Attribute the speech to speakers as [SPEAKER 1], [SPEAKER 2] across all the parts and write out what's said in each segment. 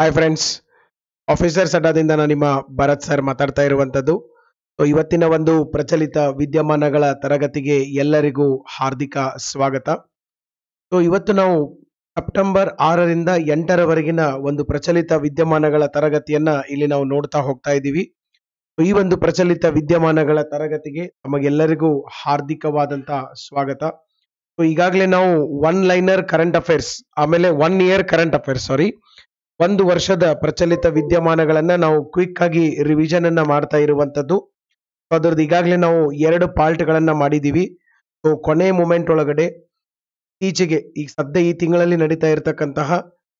[SPEAKER 1] Hi friends officers ಅಡ್ಡಾದಿಂದ ನಾನು ನಿಮ್ಮ Bharat sir ಮಾತಾಡ್ತಾ ಇರುವಂಥದ್ದು ಇವತ್ತಿನ ಒಂದು ಪ್ರಚಲಿತ ವಿದ್ಯಮಾನಗಳ ತರಗತಿಗೆ ಎಲ್ಲರಿಗೂ ಹಾರ್ದಿಕ ಸ್ವಾಗತ ಸೊ ಇವತ್ತು ನಾವು ಸೆಪ್ಟೆಂಬರ್ ಆರರಿಂದ ಎಂಟರವರೆಗಿನ ಒಂದು ಪ್ರಚಲಿತ ವಿದ್ಯಮಾನಗಳ ತರಗತಿಯನ್ನ ಇಲ್ಲಿ ನಾವು ನೋಡ್ತಾ ಹೋಗ್ತಾ ಇದ್ದೀವಿ ಈ ಒಂದು ಪ್ರಚಲಿತ ವಿದ್ಯಮಾನಗಳ ತರಗತಿಗೆ ನಮಗೆಲ್ಲರಿಗೂ ಹಾರ್ದಿಕವಾದಂತ ಸ್ವಾಗತ ಸೊ ಈಗಾಗಲೇ ನಾವು ಒನ್ ಲೈನರ್ ಕರೆಂಟ್ ಅಫೇರ್ಸ್ ಆಮೇಲೆ one year current affairs sorry ಒಂದು ವರ್ಷದ ಪ್ರಚಲಿತ ವಿದ್ಯಮಾನಗಳನ್ನ ನಾವು ಕ್ವಿಕ್ ಆಗಿ ರಿವಿಷನ್ ಅನ್ನ ಮಾಡ್ತಾ ಇರುವಂತದ್ದು ಅದರದ್ದು ಈಗಾಗಲೇ ನಾವು ಎರಡು ಪಾರ್ಟ್ ಗಳನ್ನ ಮಾಡಿದೀವಿ ಕೊನೆ ಮೂಮೆಂಟ್ ಒಳಗಡೆ ಈಚೆಗೆ ಈಗ ಸದ್ಯ ಈ ತಿಂಗಳಲ್ಲಿ ನಡೀತಾ ಇರತಕ್ಕಂತಹ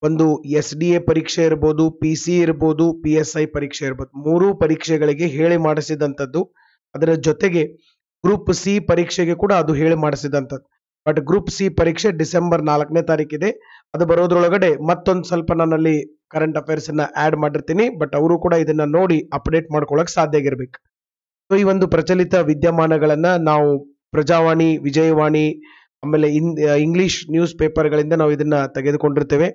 [SPEAKER 1] ಒಂದು ಎಸ್ ಡಿ ಎ ಪರೀಕ್ಷೆ ಇರ್ಬೋದು ಪಿ ಸಿ ಇರ್ಬೋದು ಪಿ ಎಸ್ ಐ ಪರೀಕ್ಷೆ ಇರ್ಬೋದು ಮೂರು ಪರೀಕ್ಷೆಗಳಿಗೆ ಹೇಳಿ ಮಾಡಿಸಿದಂಥದ್ದು ಅದರ ಜೊತೆಗೆ ಗ್ರೂಪ್ ಸಿ ಪರೀಕ್ಷೆಗೆ ಕೂಡ ಅದು ಹೇಳಿ ಮಾಡಿಸಿದಂಥದ್ದು ಬಟ್ ಗ್ರೂಪ್ ಸಿ ಪರೀಕ್ಷೆ ಡಿಸೆಂಬರ್ ನಾಲ್ಕನೇ ತಾರೀಕಿದೆ ಅದು ಬರೋದ್ರೊಳಗಡೆ ಮತ್ತೊಂದು ಸ್ವಲ್ಪ ನನ್ನಲ್ಲಿ ಕರೆಂಟ್ ಅಫೇರ್ಸ್ ಅನ್ನ ಆಡ್ ಮಾಡಿರ್ತೀನಿ ಬಟ್ ಅವರು ಕೂಡ ಇದನ್ನ ನೋಡಿ ಅಪ್ಡೇಟ್ ಮಾಡ್ಕೊಳಕ್ ಸಾಧ್ಯ ಆಗಿರ್ಬೇಕು ಸೊ ಈ ಒಂದು ಪ್ರಚಲಿತ ವಿದ್ಯಮಾನಗಳನ್ನ ನಾವು ಪ್ರಜಾವಾಣಿ ವಿಜಯವಾಣಿ ಆಮೇಲೆ ಇಂಗ್ಲಿಷ್ ನ್ಯೂಸ್ ಪೇಪರ್ಗಳಿಂದ ನಾವು ಇದನ್ನ ತೆಗೆದುಕೊಂಡಿರ್ತೇವೆ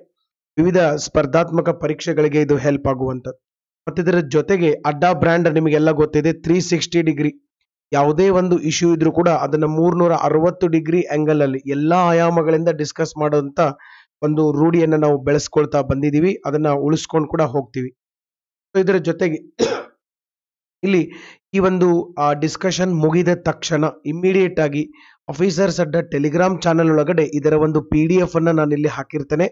[SPEAKER 1] ವಿವಿಧ ಸ್ಪರ್ಧಾತ್ಮಕ ಪರೀಕ್ಷೆಗಳಿಗೆ ಇದು ಹೆಲ್ಪ್ ಆಗುವಂಥದ್ದು ಮತ್ತಿದರ ಜೊತೆಗೆ ಅಡ್ಡಾ ಬ್ರ್ಯಾಂಡ್ ನಿಮಗೆಲ್ಲ ಗೊತ್ತಿದೆ ತ್ರೀ ಸಿಕ್ಸ್ಟಿ ಡಿಗ್ರಿ ಯಾವುದೇ ಒಂದು ಇಶ್ಯೂ ಇದ್ರೂ ಕೂಡ ಅದನ್ನ ಮೂರ್ನೂರ ಅರವತ್ತು ಡಿಗ್ರಿ ಅಲ್ಲಿ ಎಲ್ಲಾ ಆಯಾಮಗಳಿಂದ ಡಿಸ್ಕಸ್ ಮಾಡುವಂತ ಒಂದು ರೂಢಿಯನ್ನ ನಾವು ಬೆಳೆಸ್ಕೊಳ್ತಾ ಬಂದಿದೀವಿ ಅದನ್ನ ಉಳಿಸ್ಕೊಂಡು ಕೂಡ ಹೋಗ್ತೀವಿ ಇದರ ಜೊತೆಗೆ ಇಲ್ಲಿ ಈ ಒಂದು ಡಿಸ್ಕಷನ್ ಮುಗಿದ ತಕ್ಷಣ ಇಮ್ಮಿಡಿಯೇಟ್ ಆಗಿ ಆಫೀಸರ್ಸ್ ಅಡ್ಡ ಟೆಲಿಗ್ರಾಮ್ ಚಾನಲ್ ಒಳಗಡೆ ಇದರ ಒಂದು ಪಿ ಡಿ ಎಫ್ ಅನ್ನ ನಾನು ಇಲ್ಲಿ ಹಾಕಿರ್ತೇನೆ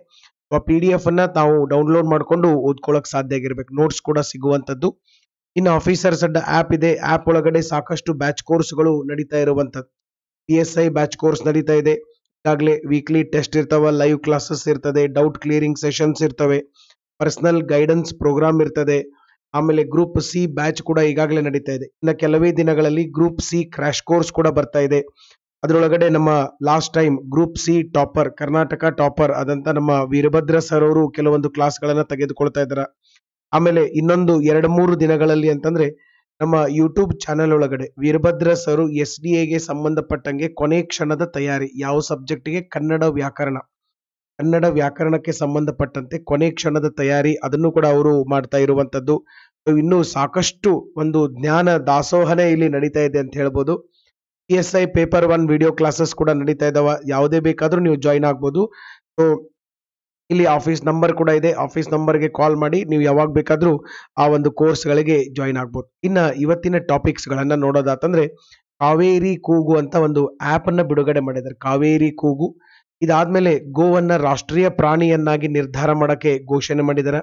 [SPEAKER 1] ಆ ಪಿ ಡಿ ಎಫ್ ಅನ್ನ ತಾವು ಡೌನ್ಲೋಡ್ ಮಾಡಿಕೊಂಡು ಓದ್ಕೊಳ್ಳೋಕೆ ಸಾಧ್ಯ ಆಗಿರ್ಬೇಕು ನೋಟ್ಸ್ ಕೂಡ ಸಿಗುವಂಥದ್ದು ಇನ್ನು ಆಫೀಸರ್ಸ್ ಅಡ್ಡ ಆ್ಯಪ್ ಇದೆ ಆಪ್ ಒಳಗಡೆ ಸಾಕಷ್ಟು ಬ್ಯಾಚ್ ಕೋರ್ಸ್ಗಳು ನಡೀತಾ ಇರುವಂಥದ್ದು P S I batch course ನಡೀತಾ ಇದೆ ಈಗಾಗಲೇ ವೀಕ್ಲಿ ಟೆಸ್ಟ್ ಇರ್ತವೆ ಲೈವ್ ಕ್ಲಾಸಸ್ ಇರ್ತದೆ ಡೌಟ್ ಕ್ಲಿಯರಿಂಗ್ ಸೆಷನ್ಸ್ ಇರ್ತವೆ ಪರ್ಸನಲ್ ಗೈಡೆನ್ಸ್ ಪ್ರೋಗ್ರಾಮ್ ಇರ್ತದೆ ಆಮೇಲೆ ಗ್ರೂಪ್ ಸಿ ಬ್ಯಾಚ್ ಕೂಡ ಈಗಾಗಲೇ ನಡೀತಾ ಇದೆ ಇನ್ನು ಕೆಲವೇ ದಿನಗಳಲ್ಲಿ ಗ್ರೂಪ್ ಸಿ ಕ್ರ್ಯಾಶ್ ಕೋರ್ಸ್ ಕೂಡ ಬರ್ತಾ ಇದೆ ಅದರೊಳಗಡೆ ನಮ್ಮ last time group C topper Karnataka topper ಆದಂಥ ನಮ್ಮ ವೀರಭದ್ರ ಸರ್ ಅವರು ಕೆಲವೊಂದು ಕ್ಲಾಸ್ಗಳನ್ನು ತೆಗೆದುಕೊಳ್ತಾ ಇದ್ದಾರೆ ಆಮೇಲೆ ಇನ್ನೊಂದು ಎರಡು ಮೂರು ದಿನಗಳಲ್ಲಿ ಅಂತಂದ್ರೆ ನಮ್ಮ ಯೂಟ್ಯೂಬ್ ಚಾನೆಲ್ ಒಳಗಡೆ ವೀರಭದ್ರ ಸರು ಎಸ್ ಡಿ ಎಗೆ ಸಂಬಂಧಪಟ್ಟಂಗೆ ಕೊನೆ ಕ್ಷಣದ ತಯಾರಿ ಯಾವ ಸಬ್ಜೆಕ್ಟಿಗೆ ಕನ್ನಡ ವ್ಯಾಕರಣ ಕನ್ನಡ ವ್ಯಾಕರಣಕ್ಕೆ ಸಂಬಂಧಪಟ್ಟಂತೆ ಕೊನೆ ಕ್ಷಣದ ತಯಾರಿ ಅದನ್ನು ಕೂಡ ಅವರು ಮಾಡ್ತಾ ಇರುವಂಥದ್ದು ಇನ್ನೂ ಸಾಕಷ್ಟು ಒಂದು ಜ್ಞಾನ ದಾಸೋಹನೇ ಇಲ್ಲಿ ನಡೀತಾ ಇದೆ ಅಂತ ಹೇಳ್ಬೋದು P S I paper one video classes ಕೂಡ ನಡೀತಾ ಇದಾವೆ ಯಾವುದೇ ಬೇಕಾದರೂ ನೀವು ಜಾಯಿನ್ ಆಗ್ಬೋದು ಸೊ ಇಲ್ಲಿ ಆಫೀಸ್ ನಂಬರ್ ಕೂಡ ಇದೆ ಆಫೀಸ್ ನಂಬರ್ಗೆ ಕಾಲ್ ಮಾಡಿ ನೀವು ಯಾವಾಗ ಬೇಕಾದರೂ ಆ ಒಂದು ಕೋರ್ಸ್ಗಳಿಗೆ ಜಾಯಿನ್ ಆಗ್ಬೋದು ಇನ್ನು ಇವತ್ತಿನ ಟಾಪಿಕ್ಸ್ಗಳನ್ನು ನೋಡೋದಾತಂದರೆ ಕಾವೇರಿ ಕೂಗು ಅಂತ ಒಂದು ಆ್ಯಪನ್ನು ಬಿಡುಗಡೆ ಮಾಡಿದ್ದಾರೆ ಕಾವೇರಿ ಕೂಗು ಮೇಲೆ ಗೋವನ್ನು ರಾಷ್ಟ್ರೀಯ ಪ್ರಾಣಿಯನ್ನಾಗಿ ನಿರ್ಧಾರ ಮಾಡೋಕ್ಕೆ ಘೋಷಣೆ ಮಾಡಿದ್ದಾರೆ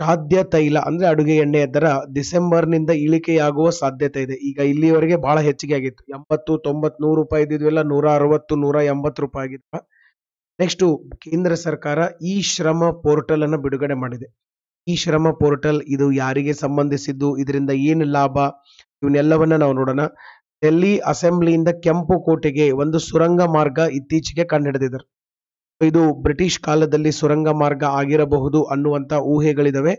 [SPEAKER 1] ಖಾದ್ಯ ತೈಲ ಅಂದರೆ ಅಡುಗೆ ಎಣ್ಣೆಯ ದರ ಡಿಸೆಂಬರ್ನಿಂದ ಇಳಿಕೆಯಾಗುವ ಸಾಧ್ಯತೆ ಇದೆ ಈಗ ಇಲ್ಲಿವರೆಗೆ ಬಹಳ ಹೆಚ್ಚಿಗೆ ಆಗಿತ್ತು ಎಂಬತ್ತು ತೊಂಬತ್ತು ನೂರು ರೂಪಾಯಿ ಇದ್ದಿದ್ವೆಲ್ಲ ನೂರ ಅರವತ್ತು ನೂರ ಎಂಬತ್ತು ರೂಪಾಯಿ ಆಗಿತ್ತು ನೆಕ್ಸ್ಟು ಕೇಂದ್ರ ಸರ್ಕಾರ ಈ ಶ್ರಮ ಪೋರ್ಟಲ್ ಅನ್ನು ಬಿಡುಗಡೆ ಮಾಡಿದೆ ಈ ಶ್ರಮ ಪೋರ್ಟಲ್ ಇದು ಯಾರಿಗೆ ಸಂಬಂಧಿಸಿದ್ದು ಇದರಿಂದ ಏನು ಲಾಭ ಇವನ್ನೆಲ್ಲವನ್ನ ನಾವು ನೋಡೋಣ ಡೆಲ್ಲಿ ಅಸೆಂಬ್ಲಿಯಿಂದ ಕೆಂಪು ಕೋಟೆಗೆ ಒಂದು ಸುರಂಗ ಮಾರ್ಗ ಇತ್ತೀಚೆಗೆ ಕಂಡುಹಿಡಿದಿದ್ದಾರೆ ಇದು ಬ್ರಿಟಿಷ್ ಕಾಲದಲ್ಲಿ ಸುರಂಗ ಮಾರ್ಗ ಆಗಿರಬಹುದು ಅನ್ನುವಂತ ಊಹೆಗಳಿದಾವೆ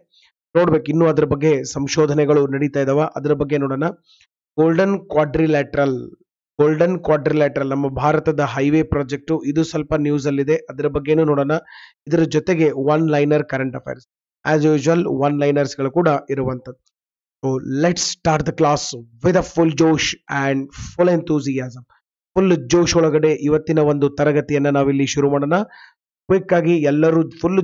[SPEAKER 1] ನೋಡ್ಬೇಕು ಇನ್ನು ಅದ್ರ ಬಗ್ಗೆ ಸಂಶೋಧನೆಗಳು ನಡೀತಾ ಇದಾವ ಅದ್ರ ಬಗ್ಗೆ ನೋಡೋಣ ಗೋಲ್ಡನ್ ಕ್ವಾಡ್ರಿಲ್ಯಾಟ್ರಲ್ ಗೋಲ್ಡನ್ ಕ್ವಾಡ್ರಿಲ್ಯಾಟ್ರಲ್ ನಮ್ಮ ಭಾರತದ ಹೈವೇ ಪ್ರಾಜೆಕ್ಟು ಇದು ಸ್ವಲ್ಪ ನ್ಯೂಸ್ ನ್ಯೂಸಲ್ಲಿದೆ ಅದರ ಬಗ್ಗೆನೂ ನೋಡೋಣ ಇದರ ಜೊತೆಗೆ one liner current affairs as usual one liners ಗಳು ಕೂಡ ಇರುವಂಥದ್ದು so let's start the class with a full ಜೋಶ್ ಅಂಡ್ ಫುಲ್ ಎಂಥೂಸಿಯಾಸಮ್ ಫುಲ್ ಜೋಶ್ ಒಳಗಡೆ ಇವತ್ತಿನ ಒಂದು ತರಗತಿಯನ್ನು ನಾವಿಲ್ಲಿ ಶುರು ಮಾಡೋಣ ಕ್ವಿಕ್ ಆಗಿ ಎಲ್ಲರೂ ಫುಲ್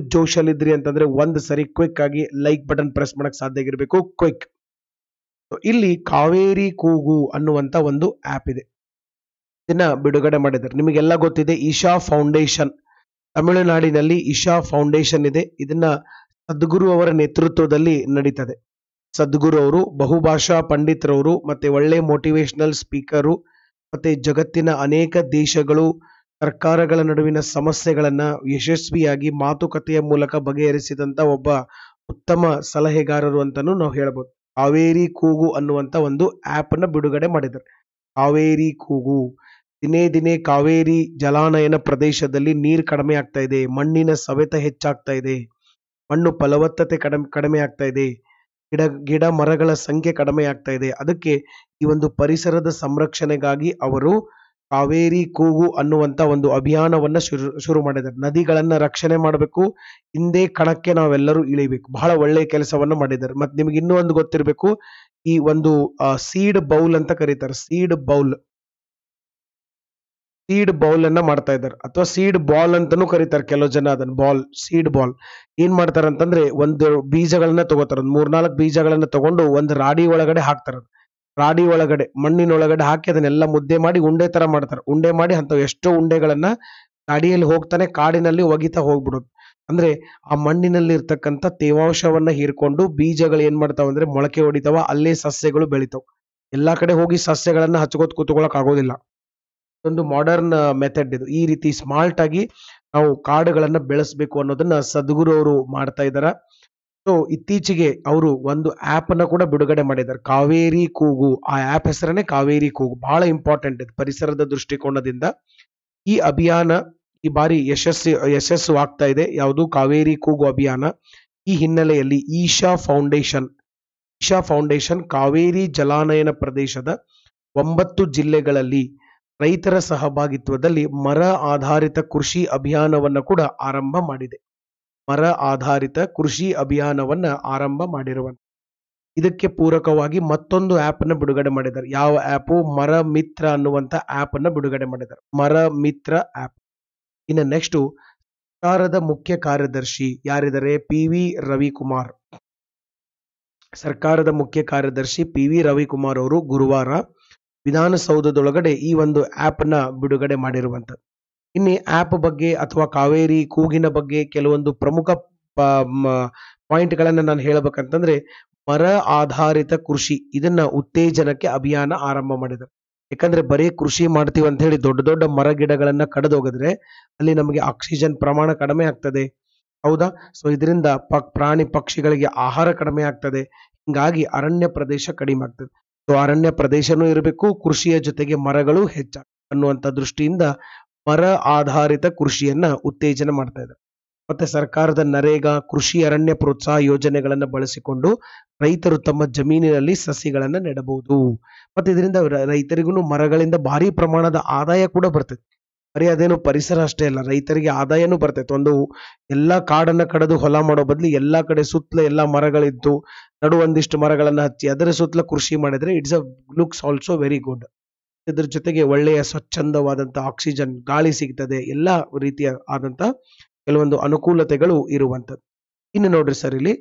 [SPEAKER 1] ಇದ್ರಿ ಅಂತಂದ್ರೆ ಒಂದ್ ಸರಿ ಕ್ವಿಕ್ ಆಗಿ ಲೈಕ್ ಬಟನ್ ಪ್ರೆಸ್ ಮಾಡಕ್ ಸಾಧ್ಯ ಆಗಿರಬೇಕು ಕ್ವಿಕ್ ಇಲ್ಲಿ ಕಾವೇರಿ ಕೂಗು ಅನ್ನುವಂತ ಒಂದು ಆಪ್ ಇದೆ ಇದನ್ನ ಬಿಡುಗಡೆ ಮಾಡಿದ್ದಾರೆ ನಿಮಗೆಲ್ಲ ಗೊತ್ತಿದೆ ಇಶಾ ಫೌಂಡೇಶನ್ ತಮಿಳುನಾಡಿನಲ್ಲಿ ಇಶಾ ಫೌಂಡೇಶನ್ ಇದೆ ಇದನ್ನ ಸದ್ಗುರು ಅವರ ನೇತೃತ್ವದಲ್ಲಿ ನಡೀತದೆ ಸದ್ಗುರು ಅವರು ಬಹುಭಾಷಾ ಪಂಡಿತರವರು ಮತ್ತೆ ಒಳ್ಳೆ ಮೋಟಿವೇಶನಲ್ ಸ್ಪೀಕರು ಮತ್ತೆ ಜಗತ್ತಿನ ಅನೇಕ ದೇಶಗಳು ಸರ್ಕಾರಗಳ ನಡುವಿನ ಸಮಸ್ಯೆಗಳನ್ನ ಯಶಸ್ವಿಯಾಗಿ ಮಾತುಕತೆಯ ಮೂಲಕ ಬಗೆಹರಿಸಿದಂತ ಒಬ್ಬ ಉತ್ತಮ ಸಲಹೆಗಾರರು ಅಂತಾನು ನಾವು ಹೇಳ್ಬೋದು ಹಾವೇರಿ ಕೂಗು ಅನ್ನುವಂತ ಒಂದು ಆಪ್ ಅನ್ನ ಬಿಡುಗಡೆ ಮಾಡಿದ್ದಾರೆ ಹಾವೇರಿ ಕೂಗು ದಿನೇ ದಿನೇ ಕಾವೇರಿ ಜಲಾನಯನ ಪ್ರದೇಶದಲ್ಲಿ ನೀರು ಕಡಿಮೆ ಆಗ್ತಾ ಇದೆ ಮಣ್ಣಿನ ಸವೆತ ಹೆಚ್ಚಾಗ್ತಾ ಇದೆ ಮಣ್ಣು ಫಲವತ್ತತೆ ಕಡಿಮೆ ಕಡಿಮೆ ಆಗ್ತಾ ಇದೆ ಗಿಡ ಗಿಡ ಮರಗಳ ಸಂಖ್ಯೆ ಕಡಿಮೆ ಆಗ್ತಾ ಇದೆ ಅದಕ್ಕೆ ಈ ಒಂದು ಪರಿಸರದ ಸಂರಕ್ಷಣೆಗಾಗಿ ಅವರು ಕಾವೇರಿ ಕೂಗು ಅನ್ನುವಂಥ ಒಂದು ಅಭಿಯಾನವನ್ನ ಶುರು ಶುರು ಮಾಡಿದ್ದಾರೆ ನದಿಗಳನ್ನ ರಕ್ಷಣೆ ಮಾಡಬೇಕು ಹಿಂದೆ ಕಣಕ್ಕೆ ನಾವೆಲ್ಲರೂ ಇಳಿಬೇಕು ಬಹಳ ಒಳ್ಳೆಯ ಕೆಲಸವನ್ನು ಮಾಡಿದ್ದಾರೆ ಮತ್ತು ನಿಮಗೆ ಇನ್ನೂ ಒಂದು ಗೊತ್ತಿರಬೇಕು ಈ ಒಂದು ಸೀಡ್ ಬೌಲ್ ಅಂತ ಕರೀತಾರೆ ಸೀಡ್ ಬೌಲ್ ಸೀಡ್ ಬೌಲ್ ಅನ್ನ ಮಾಡ್ತಾ ಇದ್ದಾರೆ ಅಥವಾ ಸೀಡ್ ಬಾಲ್ ಅಂತಾನೂ ಕರೀತಾರೆ ಕೆಲವು ಜನ ಅದನ್ನ ಬಾಲ್ ಸೀಡ್ ಬಾಲ್ ಏನ್ ಮಾಡ್ತಾರೆ ಅಂತಂದ್ರೆ ಒಂದು ಬೀಜಗಳನ್ನ ತಗೋತಾರ ಒಂದ್ ಮೂರ್ನಾಲ್ಕು ಬೀಜಗಳನ್ನ ತಗೊಂಡು ಒಂದು ರಾಡಿ ಒಳಗಡೆ ಹಾಕ್ತಾರ ರಾಡಿ ಒಳಗಡೆ ಮಣ್ಣಿನ ಒಳಗಡೆ ಹಾಕಿ ಅದನ್ನೆಲ್ಲ ಮುದ್ದೆ ಮಾಡಿ ಉಂಡೆ ತರ ಮಾಡ್ತಾರೆ ಉಂಡೆ ಮಾಡಿ ಅಂತ ಎಷ್ಟೋ ಉಂಡೆಗಳನ್ನ ರಾಡಿಯಲ್ಲಿ ಹೋಗ್ತಾನೆ ಕಾಡಿನಲ್ಲಿ ಒಗಿತಾ ಹೋಗ್ಬಿಡೋದು ಅಂದ್ರೆ ಆ ಮಣ್ಣಿನಲ್ಲಿ ಇರ್ತಕ್ಕಂಥ ತೇವಾಂಶವನ್ನ ಹೀರ್ಕೊಂಡು ಬೀಜಗಳು ಏನ್ ಮಾಡ್ತಾವ ಅಂದ್ರೆ ಮೊಳಕೆ ಹೊಡಿತಾವ ಅಲ್ಲೇ ಸಸ್ಯಗಳು ಬೆಳಿತಾವ ಎಲ್ಲಾ ಕಡೆ ಹೋಗಿ ಸಸ್ಯಗಳನ್ನ ಹಚ್ಕೋತ್ ಕೂತ್ಕೊಳಕ್ ಆಗೋದಿಲ್ಲ ಒಂದು ಮಾಡರ್ನ್ ಮೆಥಡ್ ಇದು ಈ ರೀತಿ ಸ್ಮಾರ್ಟ್ ಆಗಿ ನಾವು ಕಾಡುಗಳನ್ನ ಬೆಳೆಸಬೇಕು ಅನ್ನೋದನ್ನ ಸದ್ಗುರು ಅವರು ಮಾಡ್ತಾ ಇದ್ದಾರ ಸೊ ಇತ್ತೀಚೆಗೆ ಅವರು ಒಂದು ಆಪ್ ಅನ್ನ ಕೂಡ ಬಿಡುಗಡೆ ಮಾಡಿದ್ದಾರೆ ಕಾವೇರಿ ಕೂಗು ಆ ಆಪ್ ಹೆಸರನ್ನೇ ಕಾವೇರಿ ಕೂಗು ಬಹಳ ಇಂಪಾರ್ಟೆಂಟ್ ಇದು ಪರಿಸರದ ದೃಷ್ಟಿಕೋನದಿಂದ ಈ ಅಭಿಯಾನ ಈ ಬಾರಿ ಯಶಸ್ವಿ ಯಶಸ್ಸು ಆಗ್ತಾ ಇದೆ ಯಾವುದು ಕಾವೇರಿ ಕೂಗು ಅಭಿಯಾನ ಈ ಹಿನ್ನೆಲೆಯಲ್ಲಿ ಈಶಾ ಫೌಂಡೇಶನ್ ಈಶಾ ಫೌಂಡೇಶನ್ ಕಾವೇರಿ ಜಲಾನಯನ ಪ್ರದೇಶದ ಒಂಬತ್ತು ಜಿಲ್ಲೆಗಳಲ್ಲಿ ರೈತರ ಸಹಭಾಗಿತ್ವದಲ್ಲಿ ಮರ ಆಧಾರಿತ ಕೃಷಿ ಅಭಿಯಾನವನ್ನು ಕೂಡ ಆರಂಭ ಮಾಡಿದೆ ಮರ ಆಧಾರಿತ ಕೃಷಿ ಅಭಿಯಾನವನ್ನ ಆರಂಭ ಮಾಡಿರುವಂತ ಇದಕ್ಕೆ ಪೂರಕವಾಗಿ ಮತ್ತೊಂದು ಆ್ಯಪ್ ಅನ್ನು ಬಿಡುಗಡೆ ಮಾಡಿದ್ದಾರೆ ಯಾವ ಆಪ್ ಮರ ಮಿತ್ರ ಅನ್ನುವಂಥ ಆ್ಯಪ್ ಅನ್ನು ಬಿಡುಗಡೆ ಮಾಡಿದ್ದಾರೆ ಮರ ಮಿತ್ರ ಆ್ಯಪ್ ಇನ್ನು ನೆಕ್ಸ್ಟು ಸರ್ಕಾರದ ಮುಖ್ಯ ಕಾರ್ಯದರ್ಶಿ ಯಾರಿದರೆ ಪಿ ವಿ ರವಿಕುಮಾರ್ ಸರ್ಕಾರದ ಮುಖ್ಯ ಕಾರ್ಯದರ್ಶಿ ಪಿ ವಿ ರವಿಕುಮಾರ್ ಅವರು ಗುರುವಾರ ವಿಧಾನಸೌಧದೊಳಗಡೆ ಈ ಒಂದು ಆ್ಯಪನ್ನು ಬಿಡುಗಡೆ ಮಾಡಿರುವಂಥದ್ದು ಇನ್ನು ಆ್ಯಪ್ ಬಗ್ಗೆ ಅಥವಾ ಕಾವೇರಿ ಕೂಗಿನ ಬಗ್ಗೆ ಕೆಲವೊಂದು ಪ್ರಮುಖ ಪಾಯಿಂಟ್ಗಳನ್ನು ನಾನು ಹೇಳಬೇಕಂತಂದ್ರೆ ಮರ ಆಧಾರಿತ ಕೃಷಿ ಇದನ್ನು ಉತ್ತೇಜನಕ್ಕೆ ಅಭಿಯಾನ ಆರಂಭ ಮಾಡಿದೆ ಯಾಕಂದರೆ ಬರೀ ಕೃಷಿ ಮಾಡ್ತೀವಿ ಅಂತ ಹೇಳಿ ದೊಡ್ಡ ದೊಡ್ಡ ಮರ ಗಿಡಗಳನ್ನು ಕಡಿದೋಗಿದ್ರೆ ಅಲ್ಲಿ ನಮಗೆ ಆಕ್ಸಿಜನ್ ಪ್ರಮಾಣ ಕಡಿಮೆ ಆಗ್ತದೆ ಹೌದಾ ಸೊ ಇದರಿಂದ ಪ್ರಾಣಿ ಪಕ್ಷಿಗಳಿಗೆ ಆಹಾರ ಕಡಿಮೆ ಆಗ್ತದೆ ಹಿಂಗಾಗಿ ಅರಣ್ಯ ಪ್ರದೇಶ ಕಡಿಮೆ ಆಗ್ತದೆ ಸೊ ಅರಣ್ಯ ಪ್ರದೇಶನೂ ಇರಬೇಕು ಕೃಷಿಯ ಜೊತೆಗೆ ಮರಗಳು ಹೆಚ್ಚಾಗ ಅನ್ನುವಂಥ ದೃಷ್ಟಿಯಿಂದ ಮರ ಆಧಾರಿತ ಕೃಷಿಯನ್ನ ಉತ್ತೇಜನ ಮಾಡ್ತಾ ಇದೆ ಮತ್ತೆ ಸರ್ಕಾರದ ನರೇಗಾ ಕೃಷಿ ಅರಣ್ಯ ಪ್ರೋತ್ಸಾಹ ಯೋಜನೆಗಳನ್ನು ಬಳಸಿಕೊಂಡು ರೈತರು ತಮ್ಮ ಜಮೀನಿನಲ್ಲಿ ಸಸಿಗಳನ್ನು ನೆಡಬಹುದು ಮತ್ತೆ ಇದರಿಂದ ರೈತರಿಗೂ ಮರಗಳಿಂದ ಭಾರಿ ಪ್ರಮಾಣದ ಆದಾಯ ಕೂಡ ಬರ್ತದೆ ಬರೀ ಅದೇನು ಪರಿಸರ ಅಷ್ಟೇ ಅಲ್ಲ ರೈತರಿಗೆ ಆದಾಯನೂ ಬರ್ತೈತೆ ಒಂದು ಎಲ್ಲ ಕಾಡನ್ನು ಕಡಿದು ಹೊಲ ಮಾಡೋ ಬದಲು ಎಲ್ಲ ಕಡೆ ಸುತ್ತಲೂ ಎಲ್ಲ ಮರಗಳಿದ್ದು ನಡು ಒಂದಿಷ್ಟು ಮರಗಳನ್ನು ಹಚ್ಚಿ ಅದರ ಸುತ್ತಲ ಕೃಷಿ ಮಾಡಿದರೆ it's a looks also very good ಇದ್ರ ಜೊತೆಗೆ ಒಳ್ಳೆಯ ಸ್ವಚ್ಛಂದವಾದಂಥ ಆಕ್ಸಿಜನ್ ಗಾಳಿ ಸಿಗ್ತದೆ ಎಲ್ಲ ರೀತಿಯ ಆದಂಥ ಕೆಲವೊಂದು ಅನುಕೂಲತೆಗಳು ಇರುವಂಥದ್ದು ಇನ್ನು ನೋಡ್ರಿ ಸರ್ ಇಲ್ಲಿ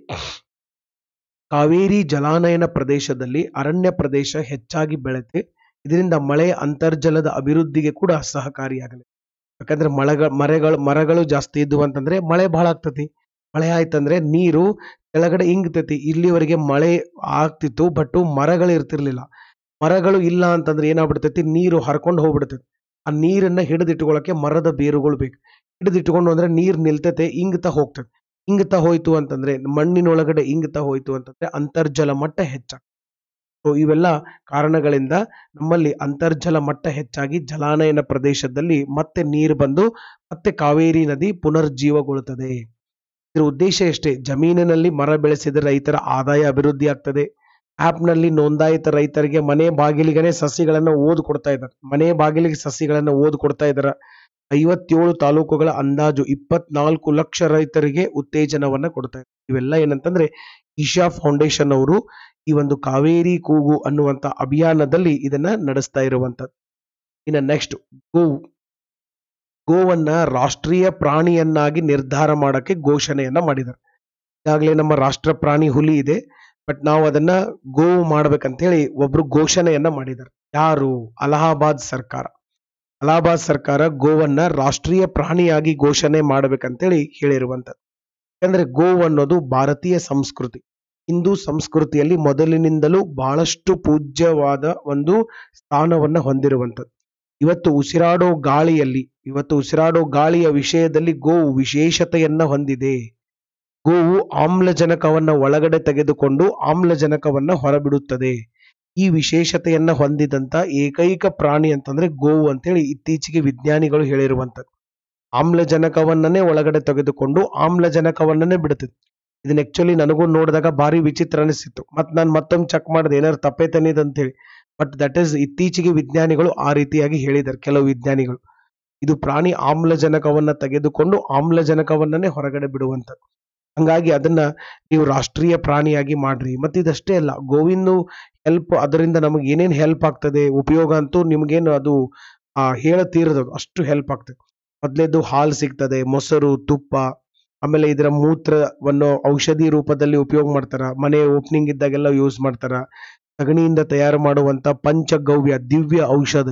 [SPEAKER 1] ಕಾವೇರಿ ಜಲಾನಯನ ಪ್ರದೇಶದಲ್ಲಿ ಅರಣ್ಯ ಪ್ರದೇಶ ಹೆಚ್ಚಾಗಿ ಬೆಳೆತೆ ಇದರಿಂದ ಮಳೆ ಅಂತರ್ಜಲದ ಅಭಿವೃದ್ಧಿಗೆ ಕೂಡ ಸಹಕಾರಿಯಾಗಲಿ ಯಾಕಂದ್ರೆ ಮಳೆಗಳು ಮರಗಳು ಮರಗಳು ಜಾಸ್ತಿ ಇದ್ವು ಅಂತಂದ್ರೆ ಮಳೆ ಬಹಳ ಆಗ್ತತಿ ಮಳೆ ಆಯ್ತಂದ್ರೆ ನೀರು ಕೆಳಗಡೆ ಇಂಗ್ತತಿ ಇಲ್ಲಿವರೆಗೆ ಮಳೆ ಆಗ್ತಿತ್ತು ಬಟ್ ಮರಗಳು ಇರ್ತಿರ್ಲಿಲ್ಲ ಮರಗಳು ಇಲ್ಲ ಅಂತಂದ್ರೆ ಏನಾಗ್ಬಿಡ್ತೈತಿ ನೀರು ಹರ್ಕೊಂಡು ಹೋಗ್ಬಿಡ್ತೈತಿ ಆ ನೀರನ್ನ ಹಿಡಿದಿಟ್ಟುಕೊಳ್ಳಕ್ಕೆ ಮರದ ಬೇರುಗಳು ಬೇಕು ಹಿಡಿದಿಟ್ಕೊಂಡು ಅಂದ್ರೆ ನೀರು ನಿಲ್ತತೆ ಇಂಗ್ತಾ ಹೋಗ್ತದೆ ಇಂಗ್ತಾ ಹೋಯ್ತು ಅಂತಂದ್ರೆ ಮಣ್ಣಿನೊಳಗಡೆ ಇಂಗ್ತಾ ಹೋಯ್ತು ಅಂತಂದ್ರೆ ಅಂತರ್ಜಲ ಮಟ್ಟ ಹೆಚ್ಚಾಗ್ತದೆ ಸೊ ಇವೆಲ್ಲ ಕಾರಣಗಳಿಂದ ನಮ್ಮಲ್ಲಿ ಅಂತರ್ಜಲ ಮಟ್ಟ ಹೆಚ್ಚಾಗಿ ಜಲಾನಯನ ಪ್ರದೇಶದಲ್ಲಿ ಮತ್ತೆ ನೀರು ಬಂದು ಮತ್ತೆ ಕಾವೇರಿ ನದಿ ಪುನರ್ಜೀವಗೊಳ್ಳುತ್ತದೆ ಇದರ ಉದ್ದೇಶ ಎಷ್ಟೇ ಜಮೀನಿನಲ್ಲಿ ಮರ ಬೆಳೆಸಿದ ರೈತರ ಆದಾಯ ಅಭಿವೃದ್ಧಿ ಆಗ್ತದೆ ಆ್ಯಪ್ನಲ್ಲಿ ನೋಂದಾಯಿತ ರೈತರಿಗೆ ಮನೆ ಬಾಗಿಲಿಗೆನೆ ಸಸಿಗಳನ್ನು ಓದು ಕೊಡ್ತಾ ಇದ್ದಾರೆ ಮನೆ ಬಾಗಿಲಿಗೆ ಸಸಿಗಳನ್ನು ಓದು ಕೊಡ್ತಾ ಇದ್ದಾರೆ ಐವತ್ತೇಳು ತಾಲೂಕುಗಳ ಅಂದಾಜು ಇಪ್ಪತ್ನಾಲ್ಕು ಲಕ್ಷ ರೈತರಿಗೆ ಉತ್ತೇಜನವನ್ನ ಕೊಡ್ತಾ ಇದ್ದಾರೆ ಇವೆಲ್ಲ ಏನಂತಂದ್ರೆ ಇಶಾ ಫೌಂಡೇಶನ್ ಅವರು ಈ ಒಂದು ಕಾವೇರಿ ಕೂಗು ಅನ್ನುವಂಥ ಅಭಿಯಾನದಲ್ಲಿ ಇದನ್ನ ನಡೆಸ್ತಾ ಇರುವಂಥದ್ದು ಇನ್ನು ನೆಕ್ಸ್ಟ್ ಗೋವು ಗೋವನ್ನ ರಾಷ್ಟ್ರೀಯ ಪ್ರಾಣಿಯನ್ನಾಗಿ ನಿರ್ಧಾರ ಮಾಡಕ್ಕೆ ಘೋಷಣೆಯನ್ನ ಮಾಡಿದ್ದಾರೆ ಈಗಾಗಲೇ ನಮ್ಮ ರಾಷ್ಟ್ರ ಪ್ರಾಣಿ ಹುಲಿ ಇದೆ ಬಟ್ ನಾವು ಅದನ್ನ ಗೋವು ಮಾಡ್ಬೇಕಂತ ಹೇಳಿ ಒಬ್ರು ಘೋಷಣೆಯನ್ನ ಮಾಡಿದ್ದಾರೆ ಯಾರು ಅಲಹಾಬಾದ್ ಸರ್ಕಾರ ಅಲಹಾಬಾದ್ ಸರ್ಕಾರ ಗೋವನ್ನ ರಾಷ್ಟ್ರೀಯ ಪ್ರಾಣಿಯಾಗಿ ಘೋಷಣೆ ಮಾಡ್ಬೇಕಂತೇಳಿ ಹೇಳಿರುವಂಥದ್ದು ಯಾಕಂದ್ರೆ ಗೋ ಅನ್ನೋದು ಭಾರತೀಯ ಸಂಸ್ಕೃತಿ ಹಿಂದೂ ಸಂಸ್ಕೃತಿಯಲ್ಲಿ ಮೊದಲಿನಿಂದಲೂ ಬಹಳಷ್ಟು ಪೂಜ್ಯವಾದ ಒಂದು ಸ್ಥಾನವನ್ನು ಹೊಂದಿರುವಂಥದ್ದು ಇವತ್ತು ಉಸಿರಾಡೋ ಗಾಳಿಯಲ್ಲಿ ಇವತ್ತು ಉಸಿರಾಡೋ ಗಾಳಿಯ ವಿಷಯದಲ್ಲಿ ಗೋವು ವಿಶೇಷತೆಯನ್ನು ಹೊಂದಿದೆ ಗೋವು ಆಮ್ಲಜನಕವನ್ನ ಒಳಗಡೆ ತೆಗೆದುಕೊಂಡು ಆಮ್ಲಜನಕವನ್ನ ಹೊರಬಿಡುತ್ತದೆ ಈ ವಿಶೇಷತೆಯನ್ನು ಹೊಂದಿದಂತ ಏಕೈಕ ಪ್ರಾಣಿ ಅಂತಂದ್ರೆ ಗೋವು ಅಂತೇಳಿ ಇತ್ತೀಚೆಗೆ ವಿಜ್ಞಾನಿಗಳು ಹೇಳಿರುವಂಥದ್ದು ಆಮ್ಲಜನಕವನ್ನೇ ಒಳಗಡೆ ತೆಗೆದುಕೊಂಡು ಆಮ್ಲಜನಕವನ್ನೇ ಬಿಡುತ್ತದೆ ಇದನ್ನ ಆಕ್ಚುಲಿ ನನಗೂ ನೋಡಿದಾಗ ಭಾರಿ ವಿಚಿತ್ರ ಅನಿಸಿತ್ತು ಮತ್ತು ನಾನು ಮತ್ತೊಮ್ಮೆ ಚೆಕ್ ಮಾಡಿದೆ ಏನಾದ್ರು ತಪ್ಪೈತನಿದೆ ಅಂತೇಳಿ ಬಟ್ ದಟ್ ಈಸ್ ಇತ್ತೀಚೆಗೆ ವಿಜ್ಞಾನಿಗಳು ಆ ರೀತಿಯಾಗಿ ಹೇಳಿದ್ದಾರೆ ಕೆಲವು ವಿಜ್ಞಾನಿಗಳು ಇದು ಪ್ರಾಣಿ ಆಮ್ಲಜನಕವನ್ನ ತೆಗೆದುಕೊಂಡು ಆಮ್ಲಜನಕವನ್ನೇ ಹೊರಗಡೆ ಬಿಡುವಂಥದ್ದು ಹಂಗಾಗಿ ಅದನ್ನ ನೀವು ರಾಷ್ಟ್ರೀಯ ಪ್ರಾಣಿಯಾಗಿ ಮಾಡ್ರಿ ಮತ್ತೆ ಇದಷ್ಟೇ ಅಲ್ಲ ಗೋವಿನ ಹೆಲ್ಪ್ ಅದರಿಂದ ನಮಗೆ ಏನೇನು ಹೆಲ್ಪ್ ಆಗ್ತದೆ ಉಪಯೋಗ ಅಂತೂ ನಿಮ್ಗೇನು ಅದು ಹೇಳ ತೀರದು ಅಷ್ಟು ಹೆಲ್ಪ್ ಆಗ್ತದೆ ಮೊದ್ಲೇದು ಹಾಲು ಸಿಗ್ತದೆ ಮೊಸರು ತುಪ್ಪ ಆಮೇಲೆ ಇದರ ಮೂತ್ರವನ್ನು ಔಷಧಿ ರೂಪದಲ್ಲಿ ಉಪಯೋಗ ಮಾಡ್ತಾರ ಮನೆ ಓಪನಿಂಗ್ ಇದ್ದಾಗೆಲ್ಲ ಯೂಸ್ ಮಾಡ್ತಾರ ಸಗಣಿಯಿಂದ ತಯಾರು ಮಾಡುವಂತ ಪಂಚಗವ್ಯ ದಿವ್ಯ ಔಷಧ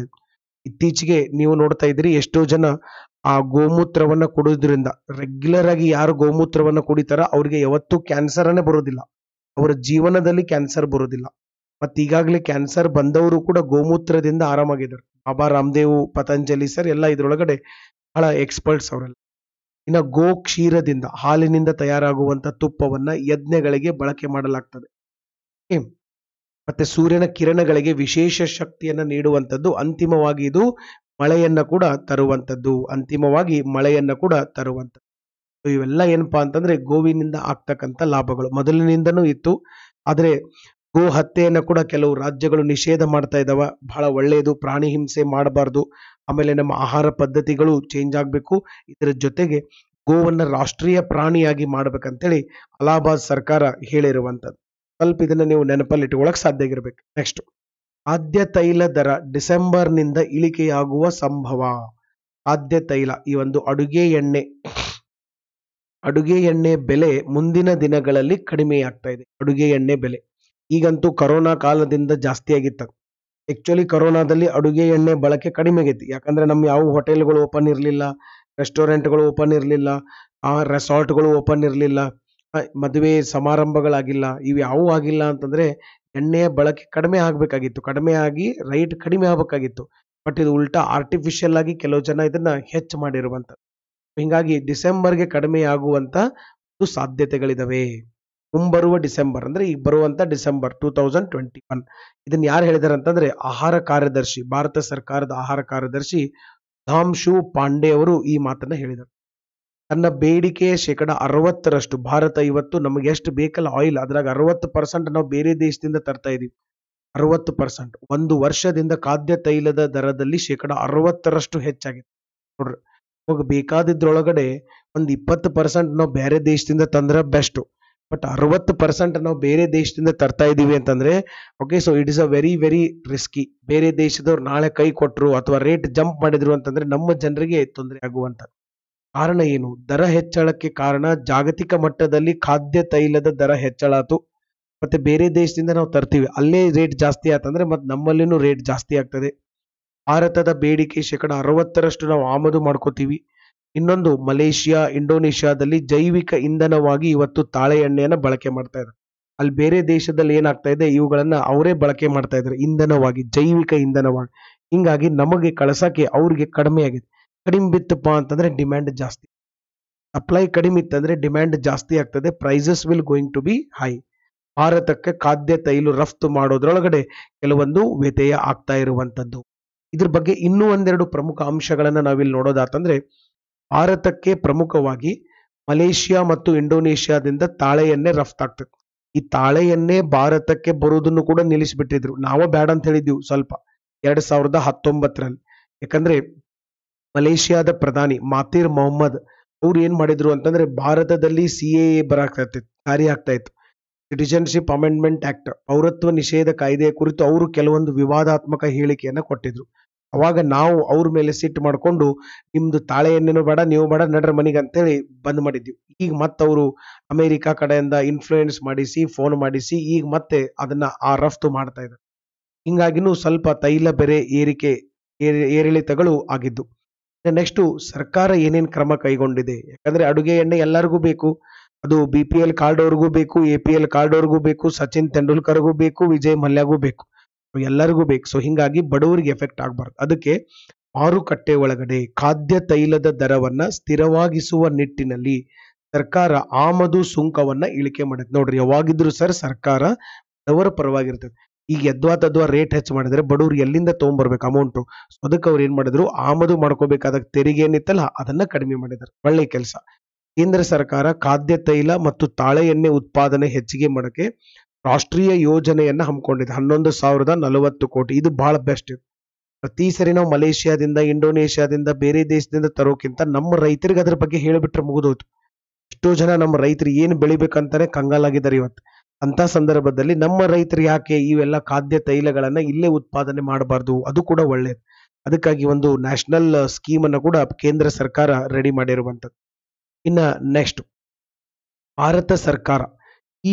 [SPEAKER 1] ಇತ್ತೀಚೆಗೆ ನೀವು ನೋಡ್ತಾ ಇದ್ರಿ ಎಷ್ಟೋ ಜನ ಆ ಗೋಮೂತ್ರವನ್ನ ಕುಡೋದ್ರಿಂದ ರೆಗ್ಯುಲರ್ ಆಗಿ ಯಾರು ಗೋಮೂತ್ರವನ್ನ ಕುಡಿತಾರ ಅವ್ರಿಗೆ ಯಾವತ್ತೂ ಕ್ಯಾನ್ಸರ್ ಅನ್ನೇ ಬರೋದಿಲ್ಲ ಅವರ ಜೀವನದಲ್ಲಿ ಕ್ಯಾನ್ಸರ್ ಬರೋದಿಲ್ಲ ಮತ್ತೆ ಈಗಾಗಲೇ ಕ್ಯಾನ್ಸರ್ ಬಂದವರು ಕೂಡ ಗೋಮೂತ್ರದಿಂದ ಆರಾಮಾಗಿದ್ದಾರೆ ಬಾಬಾ ರಾಮದೇವ್ ಪತಂಜಲಿ ಸರ್ ಎಲ್ಲ ಇದ್ರೊಳಗಡೆ ಬಹಳ ಎಕ್ಸ್ಪರ್ಟ್ಸ್ ಅವರೆಲ್ಲ ಇನ್ನು ಗೋ ಕ್ಷೀರದಿಂದ ಹಾಲಿನಿಂದ ತಯಾರಾಗುವಂಥ ತುಪ್ಪವನ್ನು ಯಜ್ಞಗಳಿಗೆ ಬಳಕೆ ಮಾಡಲಾಗ್ತದೆ ಮತ್ತೆ ಸೂರ್ಯನ ಕಿರಣಗಳಿಗೆ ವಿಶೇಷ ಶಕ್ತಿಯನ್ನು ನೀಡುವಂಥದ್ದು ಅಂತಿಮವಾಗಿ ಇದು ಮಳೆಯನ್ನು ಕೂಡ ತರುವಂಥದ್ದು ಅಂತಿಮವಾಗಿ ಮಳೆಯನ್ನು ಕೂಡ ತರುವಂಥದ್ದು ಇವೆಲ್ಲ ಏನಪ್ಪಾ ಅಂತಂದ್ರೆ ಗೋವಿನಿಂದ ಆಗ್ತಕ್ಕಂಥ ಲಾಭಗಳು ಮೊದಲಿನಿಂದನೂ ಇತ್ತು ಆದರೆ ಗೋ ಹತ್ಯೆಯನ್ನು ಕೂಡ ಕೆಲವು ರಾಜ್ಯಗಳು ನಿಷೇಧ ಮಾಡ್ತಾ ಇದ್ದಾವ ಬಹಳ ಒಳ್ಳೆಯದು ಪ್ರಾಣಿ ಹಿಂಸೆ ಮಾಡಬಾರ್ದು ಆಮೇಲೆ ನಮ್ಮ ಆಹಾರ ಪದ್ಧತಿಗಳು ಚೇಂಜ್ ಆಗಬೇಕು ಇದರ ಜೊತೆಗೆ ಗೋವನ್ನು ರಾಷ್ಟ್ರೀಯ ಪ್ರಾಣಿಯಾಗಿ ಮಾಡಬೇಕಂತೇಳಿ ಅಲಹಾಬಾದ್ ಸರ್ಕಾರ ಹೇಳಿರುವಂಥದ್ದು ಸ್ವಲ್ಪ ಇದನ್ನ ನೀವು ನೆನಪಲ್ಲಿ ಇಟ್ಕೊಳ್ಳೋಕೆ ಸಾಧ್ಯ ಆಗಿರಬೇಕು ನೆಕ್ಸ್ಟ್ ಆದ್ಯ ತೈಲ ದರ ಡಿಸೆಂಬರ್ನಿಂದ ಇಳಿಕೆಯಾಗುವ ಸಂಭವ ಆದ್ಯ ತೈಲ ಈ ಒಂದು ಅಡುಗೆ ಎಣ್ಣೆ ಅಡುಗೆ ಎಣ್ಣೆ ಬೆಲೆ ಮುಂದಿನ ದಿನಗಳಲ್ಲಿ ಕಡಿಮೆಯಾಗ್ತಾ ಇದೆ ಅಡುಗೆ ಎಣ್ಣೆ ಬೆಲೆ ಈಗಂತೂ ಕರೋನಾ ಕಾಲದಿಂದ ಜಾಸ್ತಿ ಆಕ್ಚುಲಿ ಕೊರೋನಾದಲ್ಲಿ ಅಡುಗೆ ಎಣ್ಣೆ ಬಳಕೆ ಕಡಿಮೆ ಆಗೈತಿ ಯಾಕಂದ್ರೆ ನಮ್ಮ ಯಾವ ಹೋಟೆಲ್ಗಳು ಓಪನ್ ಇರಲಿಲ್ಲ ರೆಸ್ಟೋರೆಂಟ್ಗಳು ಓಪನ್ ಇರಲಿಲ್ಲ ಆ ರೆಸಾರ್ಟ್ಗಳು ಓಪನ್ ಇರಲಿಲ್ಲ ಮದುವೆ ಸಮಾರಂಭಗಳಾಗಿಲ್ಲ ಇವು ಯಾವೂ ಆಗಿಲ್ಲ ಅಂತಂದರೆ ಎಣ್ಣೆಯ ಬಳಕೆ ಕಡಿಮೆ ಆಗಬೇಕಾಗಿತ್ತು ಕಡಿಮೆ ಆಗಿ ರೈಟ್ ಕಡಿಮೆ ಆಗಬೇಕಾಗಿತ್ತು ಬಟ್ ಇದು ಉಲ್ಟಾ ಆರ್ಟಿಫಿಷಿಯಲ್ ಆಗಿ ಕೆಲವು ಜನ ಇದನ್ನು ಹೆಚ್ಚು ಹಿಂಗಾಗಿ ಹೀಗಾಗಿ ಡಿಸೆಂಬರ್ಗೆ ಕಡಿಮೆ ಆಗುವಂಥ ಸಾಧ್ಯತೆಗಳಿದಾವೆ ಮುಂಬರುವ ಡಿಸೆಂಬರ್ ಅಂದ್ರೆ ಈಗ ಬರುವಂತ December two thousand twenty one ಇದನ್ನ ಯಾರು ಹೇಳಿದಾರೆ ಅಂತಂದ್ರೆ ಆಹಾರ ಕಾರ್ಯದರ್ಶಿ ಭಾರತ ಸರ್ಕಾರದ ಆಹಾರ ಕಾರ್ಯದರ್ಶಿ ಧಾಂಶು ಪಾಂಡೆ ಅವರು ಈ ಮಾತನ್ನು ಹೇಳಿದರು ತನ್ನ ಬೇಡಿಕೆ ಶೇಕಡ ಅರವತ್ತರಷ್ಟು ಭಾರತ ಇವತ್ತು ನಮಗೆ ಎಷ್ಟು ಬೇಕಲ್ಲ ಆಯಿಲ್ ಅದ್ರಾಗ ಅರವತ್ತು ಪರ್ಸೆಂಟ್ ನಾವು ಬೇರೆ ದೇಶದಿಂದ ತರ್ತಾ ಇದೀವಿ ಅರವತ್ತು ಪರ್ಸೆಂಟ್ ಒಂದು ವರ್ಷದಿಂದ ಖಾದ್ಯ ತೈಲದ ದರದಲ್ಲಿ ಶೇಕಡ ಅರವತ್ತರಷ್ಟು ಹೆಚ್ಚಾಗಿದೆ ನೋಡ್ರಿ ಇವಾಗ ಬೇಕಾದಿದ್ರೊಳಗಡೆ ಒಂದು ಇಪ್ಪತ್ತು ಪರ್ಸೆಂಟ್ ನಾವು ಬೇರೆ ದೇಶದಿಂದ ತಂದ್ರೆ ಬೆಸ್ಟು ಬಟ್ ಅರವತ್ತು ಪರ್ಸೆಂಟ್ ನಾವು ಬೇರೆ ದೇಶದಿಂದ ತರ್ತಾ ಇದ್ದೀವಿ ಅಂತಂದ್ರೆ okay so it is a very very risky ಬೇರೆ ದೇಶದವ್ರು ನಾಳೆ ಕೈ ಕೊಟ್ಟರು ಅಥವಾ ರೇಟ್ ಜಂಪ್ ಮಾಡಿದ್ರು ಅಂತಂದ್ರೆ ನಮ್ಮ ಜನರಿಗೆ ತೊಂದರೆ ಆಗುವಂತ ಕಾರಣ ಏನು ದರ ಹೆಚ್ಚಳಕ್ಕೆ ಕಾರಣ ಜಾಗತಿಕ ಮಟ್ಟದಲ್ಲಿ ಖಾದ್ಯ ತೈಲದ ದರ ಹೆಚ್ಚಳಾತು ಮತ್ತೆ ಬೇರೆ ದೇಶದಿಂದ ನಾವು ತರ್ತೀವಿ ಅಲ್ಲೇ ರೇಟ್ ಜಾಸ್ತಿ ಆಯ್ತಂದ್ರೆ ಮತ್ತೆ ನಮ್ಮಲ್ಲಿನೂ ರೇಟ್ ಜಾಸ್ತಿ ಆಗ್ತದೆ ಭಾರತದ ಬೇಡಿಕೆ ಶೇಕಡ ಅರವತ್ತರಷ್ಟು ನಾವು ಆಮದು ಮಾಡ್ಕೋತೀವಿ ಇನ್ನೊಂದು ಮಲೇಷಿಯಾ ಇಂಡೋನೇಷ್ಯಾದಲ್ಲಿ ಜೈವಿಕ ಇಂಧನವಾಗಿ ಇವತ್ತು ತಾಳೆ ಎಣ್ಣೆಯನ್ನು ಬಳಕೆ ಮಾಡ್ತಾ ಇದ್ದಾರೆ ಅಲ್ಲಿ ಬೇರೆ ದೇಶದಲ್ಲಿ ಏನಾಗ್ತಾ ಇದೆ ಇವುಗಳನ್ನ ಅವರೇ ಬಳಕೆ ಮಾಡ್ತಾ ಇದ್ದಾರೆ ಇಂಧನವಾಗಿ ಜೈವಿಕ ಇಂಧನವಾಗಿ ಹಿಂಗಾಗಿ ನಮಗೆ ಕಳಸಕ್ಕೆ ಅವ್ರಿಗೆ ಕಡಿಮೆ ಆಗಿದೆ ಕಡಿಮೆ ಬಿತ್ತಪ್ಪ ಅಂತಂದ್ರೆ ಡಿಮ್ಯಾಂಡ್ ಜಾಸ್ತಿ ಸಪ್ಲೈ ಕಡಿಮೆ ಇತ್ತಂದ್ರೆ ಡಿಮ್ಯಾಂಡ್ ಜಾಸ್ತಿ ಆಗ್ತದೆ prices will going to be high ಭಾರತಕ್ಕೆ ಖಾದ್ಯ ತೈಲು ರಫ್ತು ಮಾಡೋದ್ರೊಳಗಡೆ ಕೆಲವೊಂದು ವ್ಯತ್ಯಯ ಆಗ್ತಾ ಇರುವಂಥದ್ದು ಇದ್ರ ಬಗ್ಗೆ ಇನ್ನೂ ಒಂದೆರಡು ಪ್ರಮುಖ ಅಂಶಗಳನ್ನು ನಾವಿಲ್ಲಿ ನೋಡೋದಾತಂದ್ರೆ ಭಾರತಕ್ಕೆ ಪ್ರಮುಖವಾಗಿ ಮಲೇಷಿಯಾ ಮತ್ತು ಇಂಡೋನೇಷ್ಯಾದಿಂದ ತಾಳೆಯನ್ನೇ ರಫ್ತಾಗ್ತದೆ ಈ ತಾಳೆಯನ್ನೇ ಭಾರತಕ್ಕೆ ಬರೋದನ್ನು ಕೂಡ ನಿಲ್ಲಿಸಿಬಿಟ್ಟಿದ್ರು ನಾವು ಬ್ಯಾಡ್ ಅಂತ ಹೇಳಿದ್ವಿ ಸ್ವಲ್ಪ ಎರಡ್ ಸಾವಿರದ ಹತ್ತೊಂಬತ್ತರಲ್ಲಿ ಯಾಕಂದ್ರೆ ಮಲೇಷಿಯಾದ ಪ್ರಧಾನಿ ಮಾತಿರ್ ಮೊಹಮ್ಮದ್ ಅವ್ರು ಏನ್ ಮಾಡಿದ್ರು ಅಂತಂದ್ರೆ ಭಾರತದಲ್ಲಿ ಸಿ ಎ ಬರಾಕ್ತೈತಿ ಜಾರಿ ಆಗ್ತಾ ಇತ್ತು ಸಿಟಿಜನ್ಶಿಪ್ ಅಮೆಂಡ್ಮೆಂಟ್ ಆಕ್ಟ್ ಪೌರತ್ವ ನಿಷೇಧ ಕಾಯ್ದೆಯ ಕುರಿತು ಅವರು ಕೆಲವೊಂದು ವಿವಾದಾತ್ಮಕ ಹೇಳಿಕೆಯನ್ನು ಕೊಟ್ಟಿದ್ರು ಅವಾಗ ನಾವು ಅವ್ರ ಮೇಲೆ ಸಿಟ್ಟು ಮಾಡಿಕೊಂಡು ನಿಮ್ದು ತಾಳೆ ಎಣ್ಣೆನೂ ಬೇಡ ನೀವು ಬೇಡ ನಡ್ರ ಮನೆಗೆ ಅಂತೇಳಿ ಬಂದ್ ಮಾಡಿದ್ವಿ ಈಗ ಮತ್ತೆ ಅವರು ಅಮೇರಿಕಾ ಕಡೆಯಿಂದ ಇನ್ಫ್ಲೂಯೆನ್ಸ್ ಮಾಡಿಸಿ ಫೋನ್ ಮಾಡಿಸಿ ಈಗ ಮತ್ತೆ ಅದನ್ನ ಆ ರಫ್ತು ಮಾಡ್ತಾ ಇದ್ದಾರೆ ಹಿಂಗಾಗಿನೂ ಸ್ವಲ್ಪ ತೈಲ ಬೆರೆ ಏರಿಕೆ ಏರಿಳಿತಗಳು ಆಗಿದ್ದು ನೆಕ್ಸ್ಟ್ ಸರ್ಕಾರ ಏನೇನು ಕ್ರಮ ಕೈಗೊಂಡಿದೆ ಯಾಕಂದ್ರೆ ಅಡುಗೆ ಎಣ್ಣೆ ಎಲ್ಲರಿಗೂ ಬೇಕು ಅದು ಬಿ ಪಿ ಎಲ್ ಕಾರ್ಡ್ ಅವ್ರಿಗೂ ಬೇಕು ಎ ಪಿ ಎಲ್ ಕಾರ್ಡ್ ಅವ್ರಿಗೂ ಬೇಕು ಸಚಿನ್ ತೆಂಡೂಲ್ಕರ್ಗೂ ಬೇಕು ವಿಜಯ್ ಮಲ್ಯಗೂ ಬೇಕು ಎಲ್ಲರಿಗೂ ಬೇಕು ಸೊ ಹಿಂಗಾಗಿ ಬಡವರಿಗೆ ಎಫೆಕ್ಟ್ ಆಗಬಾರ್ದು ಅದಕ್ಕೆ ಮಾರುಕಟ್ಟೆ ಒಳಗಡೆ ಖಾದ್ಯ ತೈಲದ ದರವನ್ನ ಸ್ಥಿರವಾಗಿಸುವ ನಿಟ್ಟಿನಲ್ಲಿ ಸರ್ಕಾರ ಆಮದು ಸುಂಕವನ್ನ ಇಳಿಕೆ ಮಾಡುತ್ತೆ ನೋಡ್ರಿ ಯಾವಾಗಿದ್ರು ಸರ್ ಸರ್ಕಾರ ಬಡವರ ಪರವಾಗಿರ್ತದೆ ಈಗ ಯದ್ವಾ ತದ್ವಾ ರೇಟ್ ಹೆಚ್ಚು ಮಾಡಿದ್ರೆ ಬಡವ್ರು ಎಲ್ಲಿಂದ ತೊಗೊಂಡ್ಬರ್ಬೇಕು ಅಮೌಂಟು ಅದಕ್ಕೆ ಅವ್ರು ಏನು ಮಾಡಿದ್ರು ಆಮದು ಮಾಡ್ಕೋಬೇಕಾದ ತೆರಿಗೆ ಏನಿತ್ತಲ್ಲ ಅದನ್ನ ಕಡಿಮೆ ಮಾಡಿದ್ದಾರೆ ಒಳ್ಳೆ ಕೆಲಸ ಕೇಂದ್ರ ಸರ್ಕಾರ ಖಾದ್ಯ ತೈಲ ಮತ್ತು ತಾಳೆ ಎಣ್ಣೆ ಉತ್ಪಾದನೆ ಹೆಚ್ಚಿಗೆ ಮಾಡಕ್ಕೆ ರಾಷ್ಟ್ರೀಯ ಯೋಜನೆಯನ್ನು ಹಮ್ಮಿಕೊಂಡಿದೆ ಹನ್ನೊಂದು ಸಾವಿರದ ನಲವತ್ತು ಕೋಟಿ ಇದು ಬಹಳ ಬೆಸ್ಟ್ ಇದು ಪ್ರತಿ ಸರಿ ನಾವು ಮಲೇಷಿಯಾದಿಂದ ಇಂಡೋನೇಷ್ಯಾದಿಂದ ಬೇರೆ ದೇಶದಿಂದ ತರೋಕ್ಕಿಂತ ನಮ್ಮ ರೈತರಿಗೆ ಅದ್ರ ಬಗ್ಗೆ ಹೇಳಿಬಿಟ್ರೆ ಮುಗಿದೋಯ್ತು ಎಷ್ಟೋ ಜನ ನಮ್ಮ ರೈತರು ಏನು ಬೆಳಿಬೇಕಂತಾನೆ ಕಂಗಾಲಾಗಿದ್ದಾರೆ ಇವತ್ತು ಅಂತ ಸಂದರ್ಭದಲ್ಲಿ ನಮ್ಮ ರೈತರು ಯಾಕೆ ಇವೆಲ್ಲ ಖಾದ್ಯ ತೈಲಗಳನ್ನ ಇಲ್ಲೇ ಉತ್ಪಾದನೆ ಮಾಡಬಾರ್ದು ಅದು ಕೂಡ ಒಳ್ಳೆಯದು ಅದಕ್ಕಾಗಿ ಒಂದು ನ್ಯಾಷನಲ್ ಸ್ಕೀಮ್ ಅನ್ನು ಕೂಡ ಕೇಂದ್ರ ಸರ್ಕಾರ ರೆಡಿ ಮಾಡಿರುವಂತದ್ದು ಇನ್ನ ನೆಕ್ಸ್ಟ್ ಭಾರತ ಸರ್ಕಾರ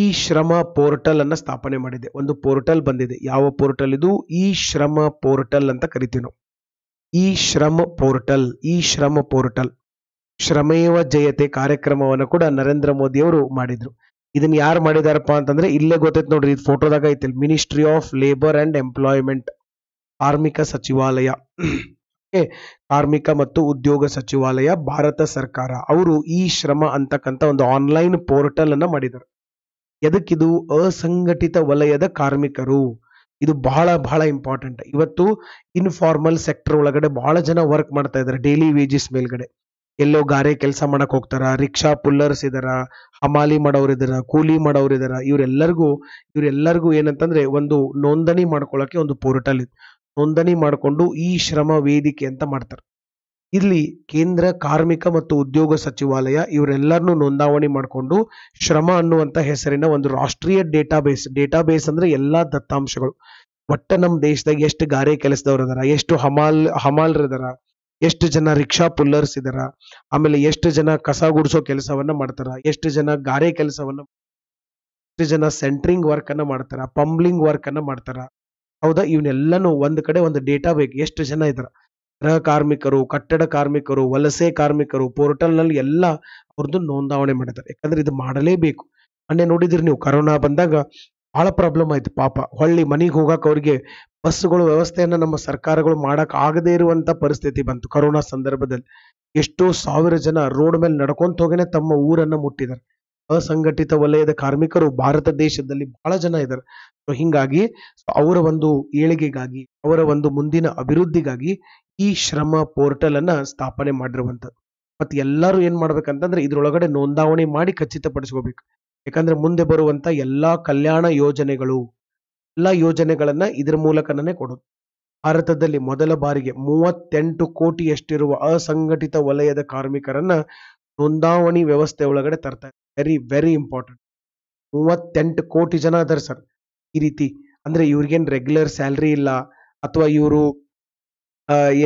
[SPEAKER 1] ಇ ಶ್ರಮ ಪೋರ್ಟಲ್ ಅನ್ನ ಸ್ಥಾಪನೆ ಮಾಡಿದೆ ಒಂದು ಪೋರ್ಟಲ್ ಬಂದಿದೆ ಯಾವ ಪೋರ್ಟಲ್ ಇದು ಇ ಶ್ರಮ ಪೋರ್ಟಲ್ ಅಂತ ಕರಿತೀವಿ ನಾವು e Shram portal e Shram portal Shramev Jayate ಕಾರ್ಯಕ್ರಮವನ್ನು ಕೂಡ ನರೇಂದ್ರ ಮೋದಿ ಅವರು ಮಾಡಿದ್ರು ಇದನ್ನ ಯಾರು ಮಾಡಿದಾರಪ್ಪ ಅಂತಂದ್ರೆ ಇಲ್ಲೇ ಗೊತ್ತೈತೆ ನೋಡ್ರಿ ಇದು ಫೋಟೋದಾಗ ಐತಿ ministry of labour and employment ಕಾರ್ಮಿಕ ಸಚಿವಾಲಯ ಕಾರ್ಮಿಕ ಮತ್ತು ಉದ್ಯೋಗ ಸಚಿವಾಲಯ ಭಾರತ ಸರ್ಕಾರ ಅವರು ಈ ಶ್ರಮ ಅಂತಕ್ಕಂಥ ಒಂದು ಆನ್ಲೈನ್ ಪೋರ್ಟಲ್ ಅನ್ನ ಮಾಡಿದರು ಎದಕ್ಕಿದು ಅಸಂಘಟಿತ ವಲಯದ ಕಾರ್ಮಿಕರು ಇದು ಬಹಳ ಬಹಳ ಇಂಪಾರ್ಟೆಂಟ್ ಇವತ್ತು ಇನ್ಫಾರ್ಮಲ್ ಸೆಕ್ಟರ್ ಒಳಗಡೆ ಬಹಳ ಜನ ವರ್ಕ್ ಮಾಡ್ತಾ ಇದಾರೆ ಡೈಲಿ ವೇಜಸ್ ಮೇಲ್ಗಡೆ ಎಲ್ಲೋ ಗಾರೆ ಕೆಲಸ ಮಾಡಕ್ ಹೋಗ್ತಾರ ರಿಕ್ಷಾ ಪುಲ್ಲರ್ಸ್ ಇದಾರ ಹಮಾಲಿ ಮಾಡೋರು ಇದಾರ ಕೂಲಿ ಮಾಡೋರು ಇದಾರ ಇವರೆಲ್ಲರಿಗೂ ಇವರೆಲ್ಲರಿಗೂ ಏನಂತಂದ್ರೆ ಒಂದು ನೋಂದಣಿ ಮಾಡ್ಕೊಳ್ಳೋಕೆ ಒಂದು ಪೋರ್ಟಲ್ ಇದೆ ನೋಂದಣಿ ಮಾಡಿಕೊಂಡು ಈ ಶ್ರಮ ವೇದಿಕೆ ಅಂತ ಮಾಡ್ತಾರೆ ಇಲ್ಲಿ ಕೇಂದ್ರ ಕಾರ್ಮಿಕ ಮತ್ತು ಉದ್ಯೋಗ ಸಚಿವಾಲಯ ಇವರೆಲ್ಲರನ್ನೂ ನೋಂದಾವಣಿ ಮಾಡಿಕೊಂಡು ಶ್ರಮ ಅನ್ನುವಂಥ ಹೆಸರಿನ ಒಂದು ರಾಷ್ಟ್ರೀಯ ಡೇಟಾ ಬೇಸ್ ಡೇಟಾ ಬೇಸ್ ಅಂದ್ರೆ ಎಲ್ಲ ದತ್ತಾಂಶಗಳು ಒಟ್ಟ ನಮ್ಮ ದೇಶದಾಗ ಎಷ್ಟು ಗಾರೆ ಕೆಲಸದವ್ರು ಅದಾರ ಎಷ್ಟು ಹಮಾಲ್ ಇದಾರ ಎಷ್ಟು ಜನ ರಿಕ್ಷಾ ಪುಲ್ಲರ್ಸ್ ಇದಾರ ಆಮೇಲೆ ಎಷ್ಟು ಜನ ಕಸ ಗುಡಿಸೋ ಕೆಲಸವನ್ನ ಮಾಡ್ತಾರ ಎಷ್ಟು ಜನ ಗಾರೆ ಕೆಲಸವನ್ನ ಎಷ್ಟು ಜನ ಸೆಂಟ್ರಿಂಗ್ ವರ್ಕ್ ಅನ್ನ ಮಾಡ್ತಾರ ಪಂಬ್ಲಿಂಗ್ ವರ್ಕ್ ಅನ್ನ ಮಾಡ್ತಾರ ಹೌದಾ ಇವನ್ನೆಲ್ಲನೂ ಒಂದ್ ಕಡೆ ಒಂದು ಡೇಟಾ ಬೇಕು ಎಷ್ಟು ಜನ ಇದಾರ ಗೃಹ ಕಾರ್ಮಿಕರು ಕಟ್ಟಡ ಕಾರ್ಮಿಕರು ವಲಸೆ ಕಾರ್ಮಿಕರು ಪೋರ್ಟಲ್ನಲ್ಲಿ ಎಲ್ಲ ಅವ್ರದ್ದು ನೋಂದಾವಣೆ ಮಾಡಿದ್ದಾರೆ ಯಾಕಂದ್ರೆ ಇದು ಮಾಡಲೇಬೇಕು ಮೊನ್ನೆ ನೋಡಿದ್ರಿ ನೀವು ಕರೋನಾ ಬಂದಾಗ ಭಾಳ ಪ್ರಾಬ್ಲಮ್ ಆಯ್ತು ಪಾಪ ಹೊಳ್ಳಿ ಮನೆಗೆ ಹೋಗಕ್ಕೆ ಅವರಿಗೆ ಬಸ್ಸುಗಳ ವ್ಯವಸ್ಥೆಯನ್ನು ನಮ್ಮ ಸರ್ಕಾರಗಳು ಮಾಡಕ್ಕೆ ಆಗದೇ ಇರುವಂಥ ಪರಿಸ್ಥಿತಿ ಬಂತು ಕರೋನಾ ಸಂದರ್ಭದಲ್ಲಿ ಎಷ್ಟೋ ಸಾವಿರ ಜನ ರೋಡ್ ಮೇಲೆ ನಡ್ಕೊಂತ ಹೋಗೇನೆ ತಮ್ಮ ಊರನ್ನ ಮುಟ್ಟಿದ್ದಾರೆ ಅಸಂಘಟಿತ ವಲಯದ ಕಾರ್ಮಿಕರು ಭಾರತ ದೇಶದಲ್ಲಿ ಬಹಳ ಜನ ಇದ್ದಾರೆ ಹಿಂಗಾಗಿ ಅವರ ಒಂದು ಏಳಿಗೆಗಾಗಿ ಅವರ ಒಂದು ಮುಂದಿನ ಅಭಿವೃದ್ಧಿಗಾಗಿ ಈ ಶ್ರಮ ಪೋರ್ಟಲ್ ಅನ್ನ ಸ್ಥಾಪನೆ ಮಾಡಿರುವಂಥದ್ದು ಮತ್ತು ಎಲ್ಲರೂ ಏನು ಮಾಡ್ಬೇಕಂತಂದ್ರೆ ಇದ್ರೊಳಗಡೆ ನೋಂದಾವಣಿ ಮಾಡಿ ಖಚಿತಪಡಿಸ್ಕೋಬೇಕು ಯಾಕಂದ್ರೆ ಮುಂದೆ ಬರುವಂತ ಎಲ್ಲಾ ಕಲ್ಯಾಣ ಯೋಜನೆಗಳು ಎಲ್ಲಾ ಯೋಜನೆಗಳನ್ನ ಇದರ ಮೂಲಕನೇ ಕೊಡೋದು ಭಾರತದಲ್ಲಿ ಮೊದಲ ಬಾರಿಗೆ ಮೂವತ್ತೆಂಟು ಕೋಟಿಯಷ್ಟಿರುವ ಅಸಂಘಟಿತ ವಲಯದ ಕಾರ್ಮಿಕರನ್ನ ನೋಂದಾವಣಿ ವ್ಯವಸ್ಥೆ ಒಳಗಡೆ ತರ್ತಾರೆ ವೆರಿ ವೆರಿ ಇಂಪಾರ್ಟೆಂಟ್ ಮೂವತ್ತೆಂಟು ಕೋಟಿ ಜನ ಅದರ ಸರ್ ಈ ರೀತಿ ಅಂದ್ರೆ ಇವ್ರಿಗೇನು ರೆಗ್ಯುಲರ್ ಸ್ಯಾಲ್ರಿ ಇಲ್ಲ ಅಥವಾ ಇವರು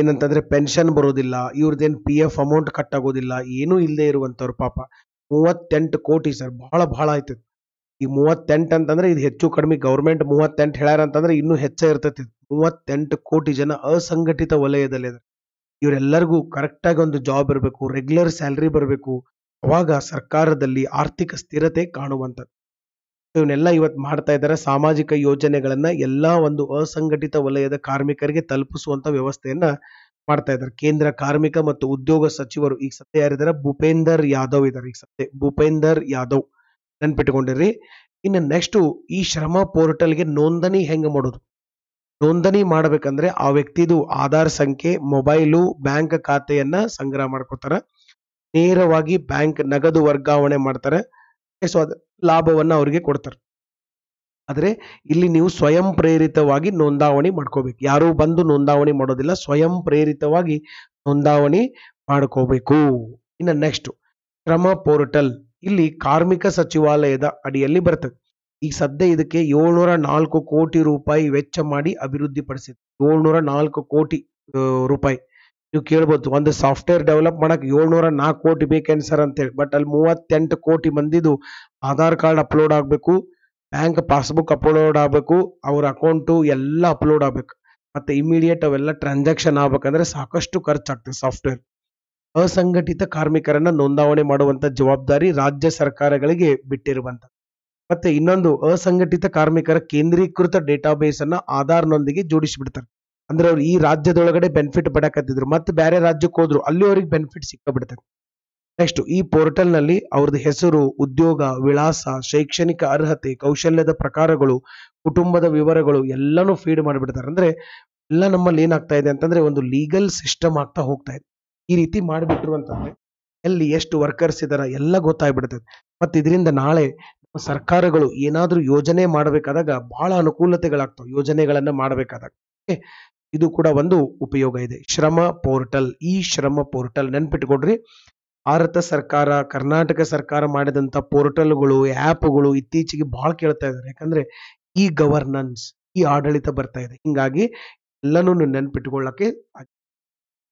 [SPEAKER 1] ಏನಂತಂದ್ರೆ ಪೆನ್ಷನ್ ಬರೋದಿಲ್ಲ ಇವ್ರದ್ದೇನು ಪಿ ಎಫ್ ಅಮೌಂಟ್ ಕಟ್ ಆಗೋದಿಲ್ಲ ಏನೂ ಇಲ್ಲದೆ ಇರುವಂತವ್ರು ಪಾಪ ಮೂವತ್ತೆಂಟು ಕೋಟಿ ಸರ್ ಬಹಳ ಬಹಳ ಐತೆ ಈ ಮೂವತ್ತೆಂಟು ಅಂತಂದ್ರೆ ಇದು ಹೆಚ್ಚು ಕಡಿಮೆ ಗೌರ್ಮೆಂಟ್ ಮೂವತ್ತೆಂಟು ಹೇಳ್ಯಾರ ಅಂತಂದ್ರೆ ಇನ್ನೂ ಹೆಚ್ಚ ಇರ್ತೈತಿ ಮೂವತ್ತೆಂಟು ಕೋಟಿ ಜನ ಅಸಂಘಟಿತ ವಲಯದಲ್ಲಿ ಇವರೆಲ್ಲರಿಗೂ ಕರೆಕ್ಟಾಗಿ ಒಂದು ಜಾಬ್ ಇರಬೇಕು ರೆಗ್ಯುಲರ್ ಸ್ಯಾಲ್ರಿ ಬರಬೇಕು ಅವಾಗ ಸರ್ಕಾರದಲ್ಲಿ ಆರ್ಥಿಕ ಸ್ಥಿರತೆ ಕಾಣುವಂಥದ್ದು ಇವನ್ನೆಲ್ಲ ಇವತ್ತು ಮಾಡ್ತಾ ಇದ್ದಾರೆ ಸಾಮಾಜಿಕ ಯೋಜನೆಗಳನ್ನ ಎಲ್ಲಾ ಒಂದು ಅಸಂಘಟಿತ ವಲಯದ ಕಾರ್ಮಿಕರಿಗೆ ತಲುಪಿಸುವಂತ ವ್ಯವಸ್ಥೆಯನ್ನ ಮಾಡ್ತಾ ಇದ್ದಾರೆ ಕೇಂದ್ರ ಕಾರ್ಮಿಕ ಮತ್ತು ಉದ್ಯೋಗ ಸಚಿವರು ಈಗ ಸತ್ಯ ಯಾರಿದ್ದಾರೆ ಭೂಪೇಂದರ್ ಯಾದವ್ ಇದ್ದಾರೆ ಈಗ ಸತ್ಯ ಭೂಪೇಂದರ್ ಯಾದವ್ ನೆನ್ಪಿಟ್ಕೊಂಡಿರಿ ಇನ್ನು ನೆಕ್ಸ್ಟ್ ಈ ಶ್ರಮ ಪೋರ್ಟಲ್ಗೆ ನೋಂದಣಿ ಹೆಂಗೆ ಮಾಡೋದು ನೋಂದಣಿ ಮಾಡಬೇಕಂದ್ರೆ ಆ ವ್ಯಕ್ತಿದು ಆಧಾರ್ ಸಂಖ್ಯೆ ಮೊಬೈಲು ಬ್ಯಾಂಕ್ ಖಾತೆಯನ್ನ ಸಂಗ್ರಹ ಮಾಡ್ಕೋತಾರ ನೇರವಾಗಿ ಬ್ಯಾಂಕ್ ನಗದು ವರ್ಗಾವಣೆ ಮಾಡ್ತಾರೆ ಸೊ ಅದು ಲಾಭವನ್ನು ಅವರಿಗೆ ಕೊಡ್ತಾರೆ ಆದರೆ ಇಲ್ಲಿ ನೀವು ಸ್ವಯಂ ಪ್ರೇರಿತವಾಗಿ ನೋಂದಾವಣಿ ಮಾಡ್ಕೋಬೇಕು ಯಾರೂ ಬಂದು ನೋಂದಾವಣಿ ಮಾಡೋದಿಲ್ಲ ಸ್ವಯಂ ಪ್ರೇರಿತವಾಗಿ ನೋಂದಾವಣಿ ಮಾಡ್ಕೋಬೇಕು ಇನ್ನು ನೆಕ್ಸ್ಟ್ ಕ್ರಮ ಪೋರ್ಟಲ್ ಇಲ್ಲಿ ಕಾರ್ಮಿಕ ಸಚಿವಾಲಯದ ಅಡಿಯಲ್ಲಿ ಬರ್ತದೆ ಈಗ ಸದ್ಯ ಇದಕ್ಕೆ ಏಳ್ನೂರ ನಾಲ್ಕು ಕೋಟಿ ರೂಪಾಯಿ ವೆಚ್ಚ ಮಾಡಿ ಅಭಿವೃದ್ಧಿಪಡಿಸಿದೆ ಏಳ್ನೂರ ನಾಲ್ಕು ಕೋಟಿ ರೂಪಾಯಿ ನೀವು ಕೇಳ್ಬೋದು ಒಂದು ಸಾಫ್ಟ್ವೇರ್ ಡೆವಲಪ್ ಮಾಡಕ್ ಏಳ್ನೂರ ನಾಲ್ಕು ಕೋಟಿ ಬೇಕೇನು ಸರ್ ಅಂತೇಳಿ ಬಟ್ ಅಲ್ಲಿ ಮೂವತ್ತೆಂಟು ಕೋಟಿ ಮಂದಿದು ಆಧಾರ್ ಕಾರ್ಡ್ ಅಪ್ಲೋಡ್ ಆಗಬೇಕು ಬ್ಯಾಂಕ್ ಪಾಸ್ಬುಕ್ ಅಪ್ಲೋಡ್ ಆಗಬೇಕು ಅವ್ರ ಅಕೌಂಟು ಎಲ್ಲ ಅಪ್ಲೋಡ್ ಆಗಬೇಕು ಮತ್ತು ಇಮಿಡಿಯೇಟ್ ಅವೆಲ್ಲ ಟ್ರಾನ್ಸಾಕ್ಷನ್ ಆಗ್ಬೇಕಂದ್ರೆ ಸಾಕಷ್ಟು ಖರ್ಚಾಗ್ತದೆ ಸಾಫ್ಟ್ವೇರ್ ಅಸಂಘಟಿತ ಕಾರ್ಮಿಕರನ್ನು ನೋಂದಾವಣೆ ಮಾಡುವಂಥ ಜವಾಬ್ದಾರಿ ರಾಜ್ಯ ಸರ್ಕಾರಗಳಿಗೆ ಬಿಟ್ಟಿರುವಂಥ ಮತ್ತೆ ಇನ್ನೊಂದು ಅಸಂಘಟಿತ ಕಾರ್ಮಿಕರ ಕೇಂದ್ರೀಕೃತ ಡೇಟಾಬೇಸನ್ನು ಆಧಾರ್ನೊಂದಿಗೆ ಜೋಡಿಸಿಬಿಡ್ತಾರೆ ಅಂದ್ರೆ ಅವ್ರು ಈ ರಾಜ್ಯದೊಳಗಡೆ ಬೆನಿಫಿಟ್ ಪಡಕತ್ತಿದ್ರು ಮತ್ತೆ ಬೇರೆ ರಾಜ್ಯಕ್ಕೆ ಹೋದ್ರು ಅಲ್ಲಿ ಅವ್ರಿಗೆ ಬೆನಿಫಿಟ್ ಸಿಕ್ಕಬಿಡ್ತದೆ ನೆಕ್ಸ್ಟ್ ಈ ಪೋರ್ಟಲ್ ನಲ್ಲಿ ಅವ್ರದ್ದು ಹೆಸರು ಉದ್ಯೋಗ ವಿಳಾಸ ಶೈಕ್ಷಣಿಕ ಅರ್ಹತೆ ಕೌಶಲ್ಯದ ಪ್ರಕಾರಗಳು ಕುಟುಂಬದ ವಿವರಗಳು ಎಲ್ಲಾನು ಫೀಡ್ ಮಾಡಿಬಿಡ್ತಾರೆ ಅಂದ್ರೆ ಎಲ್ಲ ನಮ್ಮಲ್ಲಿ ಏನಾಗ್ತಾ ಇದೆ ಅಂತಂದ್ರೆ ಒಂದು ಲೀಗಲ್ ಸಿಸ್ಟಮ್ ಆಗ್ತಾ ಹೋಗ್ತಾ ಇದೆ ಈ ರೀತಿ ಮಾಡಿಬಿಟ್ರು ಅಂತಂದ್ರೆ ಎಲ್ಲಿ ಎಷ್ಟು ವರ್ಕರ್ಸ್ ಇದಾರ ಎಲ್ಲ ಗೊತ್ತಾಗ್ಬಿಡ್ತದೆ ಮತ್ತೆ ಇದರಿಂದ ನಾಳೆ ಸರ್ಕಾರಗಳು ಏನಾದ್ರೂ ಯೋಜನೆ ಮಾಡಬೇಕಾದಾಗ ಬಹಳ ಅನುಕೂಲತೆಗಳಾಗ್ತಾವೆ ಯೋಜನೆಗಳನ್ನ ಮಾಡಬೇಕಾದಾಗ ಇದು ಕೂಡ ಒಂದು ಉಪಯೋಗ ಇದೆ ಶ್ರಮ ಪೋರ್ಟಲ್ ಈ ಶ್ರಮ ಪೋರ್ಟಲ್ ನೆನ್ಪಿಟ್ಕೊಡ್ರಿ ಭಾರತ ಸರ್ಕಾರ ಕರ್ನಾಟಕ ಸರ್ಕಾರ ಮಾಡಿದಂತ ಪೋರ್ಟಲ್ಗಳು ಆ್ಯಪ್ಗಳು ಇತ್ತೀಚೆಗೆ ಬಹಳ ಕೇಳ್ತಾ ಇದ್ದಾರೆ ಯಾಕಂದ್ರೆ ಈ ಗವರ್ನನ್ಸ್ ಈ ಆಡಳಿತ ಬರ್ತಾ ಇದೆ ಹಿಂಗಾಗಿ ಎಲ್ಲನೂ ನೆನ್ಪಿಟ್ಕೊಳ್ಳಕ್ಕೆ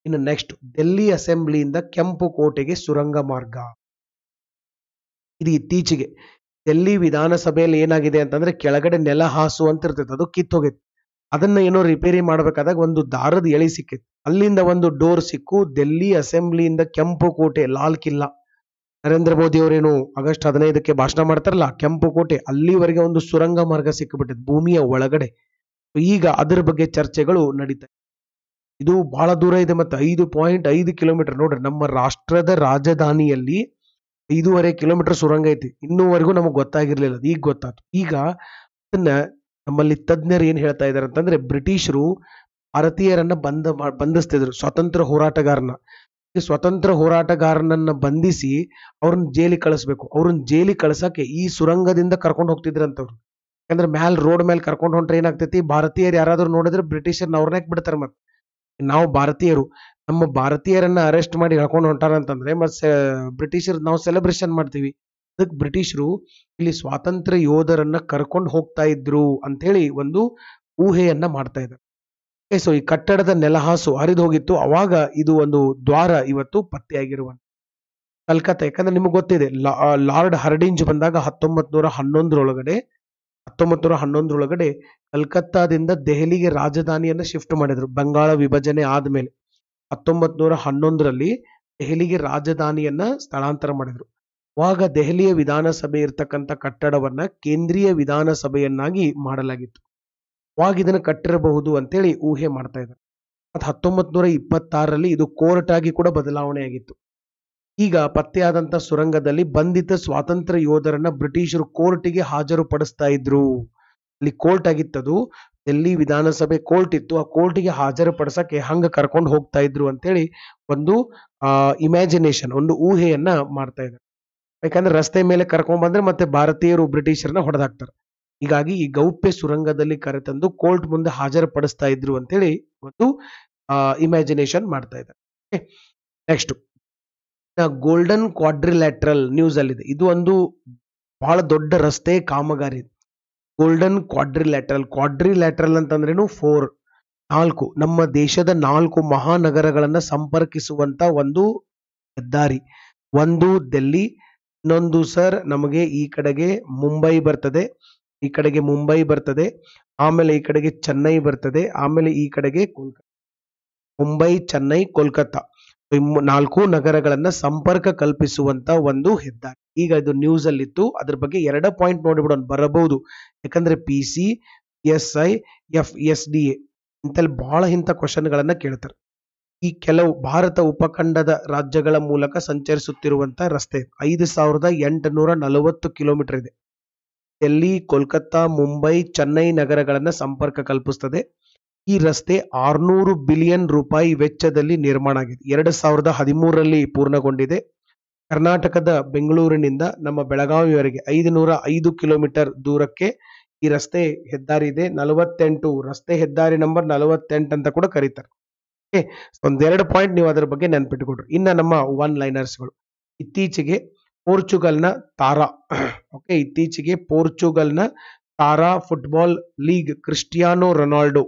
[SPEAKER 1] ಇನ್ನು ನೆಕ್ಸ್ಟ್ ಡೆಲ್ಲಿ ಅಸೆಂಬ್ಲಿಯಿಂದ ಕೆಂಪು ಕೋಟೆಗೆ ಸುರಂಗ ಮಾರ್ಗ ಇದು ಇತ್ತೀಚೆಗೆ ಡೆಲ್ಲಿ ವಿಧಾನಸಭೆಯಲ್ಲಿ ಏನಾಗಿದೆ ಅಂತಂದ್ರೆ ಕೆಳಗಡೆ ನೆಲ ಹಾಸು ಅಂತ ಇರ್ತೈತೆ ಅದು ಕಿತ್ತೋಗೈತೆ ಅದನ್ನ ಏನೋ ರಿಪೇರಿ ಮಾಡಬೇಕಾದಾಗ ಒಂದು ದಾರದ ಎಳಿ ಸಿಕ್ಕಿತ್ತು ಅಲ್ಲಿಂದ ಒಂದು ಡೋರ್ ಸಿಕ್ಕು ಡೆಲ್ಲಿ ಅಸೆಂಬ್ಲಿಯಿಂದ ಕೆಂಪು ಕೋಟೆ ಲಾಲ್ ಕಿಲ್ಲಾ ನರೇಂದ್ರ ಮೋದಿ ಅವರೇನು ಆಗಸ್ಟ್ ಹದಿನೈದಕ್ಕೆ ಭಾಷಣ ಮಾಡ್ತಾರಲ್ಲ ಕೆಂಪು ಕೋಟೆ ಅಲ್ಲಿವರೆಗೆ ಒಂದು ಸುರಂಗ ಮಾರ್ಗ ಸಿಕ್ಕಿಬಿಟ್ಟಿದ್ ಭೂಮಿಯ ಒಳಗಡೆ ಈಗ ಅದರ ಬಗ್ಗೆ ಚರ್ಚೆಗಳು ನಡೀತಾ ಇದು ಬಹಳ ದೂರ ಇದೆ ಮತ್ತೆ ಐದು ಪಾಯಿಂಟ್ ಐದು ಕಿಲೋಮೀಟರ್ ನೋಡ್ರಿ ನಮ್ಮ ರಾಷ್ಟ್ರದ ರಾಜಧಾನಿಯಲ್ಲಿ ಐದೂವರೆ ಕಿಲೋಮೀಟರ್ ಸುರಂಗ ಐತಿ ಇನ್ನೂವರೆಗೂ ನಮಗೆ ಗೊತ್ತಾಗಿರ್ಲಿಲ್ಲ ಈಗ ಗೊತ್ತಾಯ್ತು ಈಗ ಅದನ್ನ ನಮ್ಮಲ್ಲಿ ತಜ್ಞರು ಏನು ಹೇಳ್ತಾ ಇದ್ದಾರೆ ಅಂತಂದ್ರೆ ಬ್ರಿಟಿಷರು ಭಾರತೀಯರನ್ನ ಬಂಧ ಬಂಧಿಸ್ತಿದ್ರು ಸ್ವತಂತ್ರ ಹೋರಾಟಗಾರನ ಸ್ವತಂತ್ರ ಹೋರಾಟಗಾರನನ್ನ ಬಂಧಿಸಿ ಅವ್ರನ್ನ ಜೈಲಿಗೆ ಕಳಿಸ್ಬೇಕು ಅವ್ರನ್ನ ಜೈಲಿ ಕಳ್ಸಕ್ಕೆ ಈ ಸುರಂಗದಿಂದ ಕರ್ಕೊಂಡು ಹೋಗ್ತಿದ್ರಂತವ್ರು ಯಾಕಂದ್ರೆ ಮ್ಯಾಲ್ ರೋಡ್ ಮೇಲೆ ಕರ್ಕೊಂಡು ಹೊಂಟ್ರೆ ಏನಾಗ್ತೈತಿ ಭಾರತೀಯರು ಯಾರಾದ್ರೂ ನೋಡಿದ್ರೆ ಬ್ರಿಟಿಷರ್ನ ಅವ್ರನ್ನೇ ಬಿಡ್ತಾರೆ ಮತ್ತೆ ನಾವು ಭಾರತೀಯರು ನಮ್ಮ ಭಾರತೀಯರನ್ನ ಅರೆಸ್ಟ್ ಮಾಡಿ ಹೇಳ್ಕೊಂಡು ಹೊಂಟಾರಂತಂದ್ರೆ ಅಂತಂದ್ರೆ ಮತ್ತೆ ಬ್ರಿಟಿಷರ್ ನಾವು ಸೆಲೆಬ್ರೇಷನ್ ಮಾಡ್ತೀವಿ ಅದಕ್ಕೆ ಬ್ರಿಟಿಷರು ಇಲ್ಲಿ ಸ್ವಾತಂತ್ರ್ಯ ಯೋಧರನ್ನ ಕರ್ಕೊಂಡು ಹೋಗ್ತಾ ಇದ್ರು ಹೇಳಿ ಒಂದು ಊಹೆಯನ್ನ ಮಾಡ್ತಾ ಇದ್ದಾರೆ ಸೊ ಈ ಕಟ್ಟಡದ ನೆಲಹಾಸು ಹರಿದು ಹೋಗಿತ್ತು ಅವಾಗ ಇದು ಒಂದು ದ್ವಾರ ಇವತ್ತು ಪತ್ತೆಯಾಗಿರುವಂತ ಕಲ್ಕತ್ತಾ ಯಾಕಂದ್ರೆ ನಿಮ್ಗೆ ಗೊತ್ತಿದೆ ಲಾರ್ಡ್ ಹರ್ಡಿಂಜ್ ಬಂದಾಗ ಹತ್ತೊಂಬತ್ ನೂರ ಹನ್ನೊಂದರೊಳಗಡೆ ಹತ್ತೊಂಬತ್ ನೂರ ಹನ್ನೊಂದರೊಳಗಡೆ ಕಲ್ಕತ್ತಾದಿಂದ ದೆಹಲಿಗೆ ರಾಜಧಾನಿಯನ್ನ ಶಿಫ್ಟ್ ಮಾಡಿದ್ರು ಬಂಗಾಳ ವಿಭಜನೆ ಆದ್ಮೇಲೆ ಹತ್ತೊಂಬತ್ ನೂರ ಹನ್ನೊಂದರಲ್ಲಿ ದೆಹಲಿಗೆ ರಾಜಧಾನಿಯನ್ನ ಸ್ಥಳಾಂತರ ಮಾಡಿದ್ರು ಆಗ ದೆಹಲಿಯ ವಿಧಾನಸಭೆ ಇರ್ತಕ್ಕಂಥ ಕಟ್ಟಡವನ್ನ ಕೇಂದ್ರೀಯ ವಿಧಾನಸಭೆಯನ್ನಾಗಿ ಮಾಡಲಾಗಿತ್ತು ಆಗ ಇದನ್ನು ಕಟ್ಟಿರಬಹುದು ಅಂತೇಳಿ ಊಹೆ ಮಾಡ್ತಾ ಇದ್ದಾರೆ ಮತ್ತು ಹತ್ತೊಂಬತ್ತು ನೂರ ಇಪ್ಪತ್ತಾರರಲ್ಲಿ ಇದು ಕೋರ್ಟ್ ಆಗಿ ಕೂಡ ಬದಲಾವಣೆಯಾಗಿತ್ತು ಈಗ ಪತ್ತೆಯಾದಂಥ ಸುರಂಗದಲ್ಲಿ ಬಂಧಿತ ಸ್ವಾತಂತ್ರ್ಯ ಯೋಧರನ್ನ ಬ್ರಿಟಿಷರು ಕೋರ್ಟಿಗೆ ಹಾಜರುಪಡಿಸ್ತಾ ಇದ್ರು ಅಲ್ಲಿ ಕೋರ್ಟ್ ಆಗಿತ್ತದು ಡೆಲ್ಲಿ ವಿಧಾನಸಭೆ ಕೋರ್ಟ್ ಇತ್ತು ಆ ಕೋರ್ಟಿಗೆ ಹಾಜರುಪಡಿಸಕ್ಕೆ ಹಂಗ ಕರ್ಕೊಂಡು ಹೋಗ್ತಾ ಇದ್ರು ಅಂತೇಳಿ ಒಂದು ಇಮ್ಯಾಜಿನೇಷನ್ ಒಂದು ಊಹೆಯನ್ನ ಮಾಡ್ತಾ ಇದ್ದಾರೆ ಯಾಕಂದ್ರೆ ರಸ್ತೆ ಮೇಲೆ ಕರ್ಕೊಂಡ್ಬಂದ್ರೆ ಮತ್ತೆ ಭಾರತೀಯರು ಬ್ರಿಟಿಷರನ್ನ ಹೊಡೆದಾಕ್ತಾರೆ ಹೀಗಾಗಿ ಈ ಗೌಪ್ಯ ಸುರಂಗದಲ್ಲಿ ಕರೆತಂದು ಕೋರ್ಟ್ ಮುಂದೆ ಪಡಿಸ್ತಾ ಇದ್ರು ಅಂತೇಳಿ ಒಂದು ಇಮ್ಯಾಜಿನೇಷನ್ ಮಾಡ್ತಾ ಇದ್ದಾರೆ ನೆಕ್ಸ್ಟ್ ಗೋಲ್ಡನ್ ಕ್ವಾಡ್ರಿಲ್ಯಾಟ್ರಲ್ ನ್ಯೂಸ್ ಅಲ್ಲಿದೆ ಇದು ಒಂದು ಬಹಳ ದೊಡ್ಡ ರಸ್ತೆ ಕಾಮಗಾರಿ ಗೋಲ್ಡನ್ ಕ್ವಾಡ್ರಿ ಕ್ವಾಡ್ರಿಲ್ಯಾಟ್ರಲ್ ಅಂತಂದ್ರೇನು ಫೋರ್ ನಾಲ್ಕು ನಮ್ಮ ದೇಶದ ನಾಲ್ಕು ಮಹಾನಗರಗಳನ್ನ ಸಂಪರ್ಕಿಸುವಂತ ಒಂದು ಹೆದ್ದಾರಿ ಒಂದು ದೆಲ್ಲಿ ಇನ್ನೊಂದು ಸರ್ ನಮಗೆ ಈ ಕಡೆಗೆ ಮುಂಬೈ ಬರ್ತದೆ ಈ ಕಡೆಗೆ ಮುಂಬೈ ಬರ್ತದೆ ಆಮೇಲೆ ಈ ಕಡೆಗೆ ಚೆನ್ನೈ ಬರ್ತದೆ ಆಮೇಲೆ ಈ ಕಡೆಗೆ ಕೋಲ್ಕತ್ತಾ ಮುಂಬೈ ಚೆನ್ನೈ ಕೋಲ್ಕತ್ತಾ ನಾಲ್ಕು ನಗರಗಳನ್ನ ಸಂಪರ್ಕ ಕಲ್ಪಿಸುವಂತ ಒಂದು ಹೆದ್ದಾರಿ ಈಗ ಇದು ನ್ಯೂಸ್ ಅಲ್ಲಿ ಇತ್ತು ಅದ್ರ ಬಗ್ಗೆ ಎರಡ ಪಾಯಿಂಟ್ ನೋಡಿಬಿಡೋಣ ಬರಬಹುದು ಯಾಕಂದ್ರೆ P C S I F S D A ಇಂತಲ್ಲಿ ಬಹಳ ಇಂಥ ಕ್ವಶನ್ಗಳನ್ನ ಕೇಳ್ತಾರೆ ಈ ಕೆಲವು ಭಾರತ ಉಪಖಂಡದ ರಾಜ್ಯಗಳ ಮೂಲಕ ಸಂಚರಿಸುತ್ತಿರುವಂತಹ ರಸ್ತೆ ಐದು ಸಾವಿರದ ಎಂಟುನೂರ ನಲವತ್ತು ಕಿಲೋಮೀಟರ್ ಇದೆ ಡೆಲ್ಲಿ ಕೋಲ್ಕತ್ತಾ ಮುಂಬೈ ಚೆನ್ನೈ ನಗರಗಳನ್ನು ಸಂಪರ್ಕ ಕಲ್ಪಿಸ್ತದೆ ಈ ರಸ್ತೆ ಆರ್ನೂರು ಬಿಲಿಯನ್ ರೂಪಾಯಿ ವೆಚ್ಚದಲ್ಲಿ ನಿರ್ಮಾಣ ಆಗಿದೆ ಎರಡು ಸಾವಿರದ ಹದಿಮೂರರಲ್ಲಿ ಪೂರ್ಣಗೊಂಡಿದೆ ಕರ್ನಾಟಕದ ಬೆಂಗಳೂರಿನಿಂದ ನಮ್ಮ ಬೆಳಗಾವಿವರೆಗೆ ಐದು ನೂರ ಐದು ಕಿಲೋಮೀಟರ್ ದೂರಕ್ಕೆ ಈ ರಸ್ತೆ ಹೆದ್ದಾರಿ ಇದೆ ನಲವತ್ತೆಂಟು ರಸ್ತೆ ಹೆದ್ದಾರಿ ನಂಬರ್ ನಲವತ್ತೆಂಟು ಅಂತ ಕೂಡ ಕರೀತಾರೆ ಒಂದೆರಡು ಪಾಯಿಂಟ್ ನೀವು ಅದರ ಬಗ್ಗೆ ನೆನ್ಪಿಟ್ಟುಕೊಡ್ರಿ ಇನ್ನ ನಮ್ಮ ಒನ್ ಲೈನರ್ಸ್ಗಳು ಇತ್ತೀಚೆಗೆ ಪೋರ್ಚುಗಲ್ನ ತಾರಾ ಓಕೆ ಇತ್ತೀಚೆಗೆ ಪೋರ್ಚುಗಲ್ನ ತಾರಾ ಫುಟ್ಬಾಲ್ ಲೀಗ್ ಕ್ರಿಸ್ಟಿಯಾನೋ ರೊನಾಲ್ಡೋ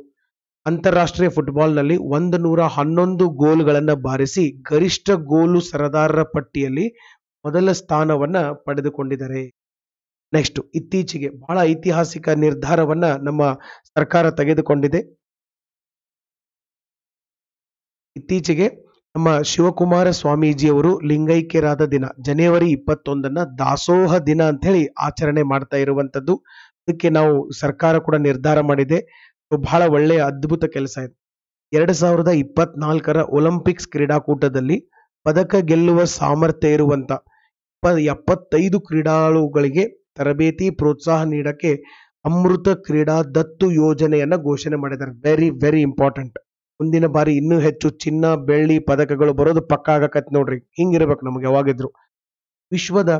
[SPEAKER 1] ಅಂತಾರಾಷ್ಟ್ರೀಯ ಫುಟ್ಬಾಲ್ನಲ್ಲಿ ಒಂದು ನೂರ ಹನ್ನೊಂದು ಗೋಲ್ಗಳನ್ನು ಬಾರಿಸಿ ಗರಿಷ್ಠ ಗೋಲು ಸರದಾರರ ಪಟ್ಟಿಯಲ್ಲಿ ಮೊದಲ ಸ್ಥಾನವನ್ನು ಪಡೆದುಕೊಂಡಿದ್ದಾರೆ ನೆಕ್ಸ್ಟ್ ಇತ್ತೀಚೆಗೆ ಬಹಳ ಐತಿಹಾಸಿಕ ನಿರ್ಧಾರವನ್ನು ನಮ್ಮ ಸರ್ಕಾರ ತೆಗೆದುಕೊಂಡಿದೆ ಇತ್ತೀಚೆಗೆ ನಮ್ಮ ಶಿವಕುಮಾರ ಸ್ವಾಮೀಜಿಯವರು ಲಿಂಗೈಕ್ಯರಾದ ದಿನ ಜನವರಿ ಇಪ್ಪತ್ತೊಂದನ್ನು ದಾಸೋಹ ದಿನ ಅಂತ ಹೇಳಿ ಆಚರಣೆ ಮಾಡ್ತಾ ಇರುವಂಥದ್ದು ಅದಕ್ಕೆ ನಾವು ಸರ್ಕಾರ ಕೂಡ ನಿರ್ಧಾರ ಮಾಡಿದೆ ಬಹಳ ಒಳ್ಳೆಯ ಅದ್ಭುತ ಕೆಲಸ ಇದೆ ಎರಡು ಸಾವಿರದ ಇಪ್ಪತ್ನಾಲ್ಕರ ಒಲಿಂಪಿಕ್ಸ್ ಕ್ರೀಡಾಕೂಟದಲ್ಲಿ ಪದಕ ಗೆಲ್ಲುವ ಸಾಮರ್ಥ್ಯ ಇರುವಂತ ಎಪ್ಪತ್ತೈದು ಕ್ರೀಡಾಳುಗಳಿಗೆ ತರಬೇತಿ ಪ್ರೋತ್ಸಾಹ ನೀಡಕ್ಕೆ ಅಮೃತ ಕ್ರೀಡಾ ದತ್ತು ಯೋಜನೆಯನ್ನು ಘೋಷಣೆ ಮಾಡಿದ್ದಾರೆ ವೆರಿ ವೆರಿ ಇಂಪಾರ್ಟೆಂಟ್ ಮುಂದಿನ ಬಾರಿ ಇನ್ನೂ ಹೆಚ್ಚು ಚಿನ್ನ ಬೆಳ್ಳಿ ಪದಕಗಳು ಬರೋದು ಪಕ್ಕ ಆಗಕತ್ ನೋಡ್ರಿ ಹಿಂಗಿರ್ಬೇಕು ನಮ್ಗೆ ಯಾವಾಗಿದ್ರು ವಿಶ್ವದ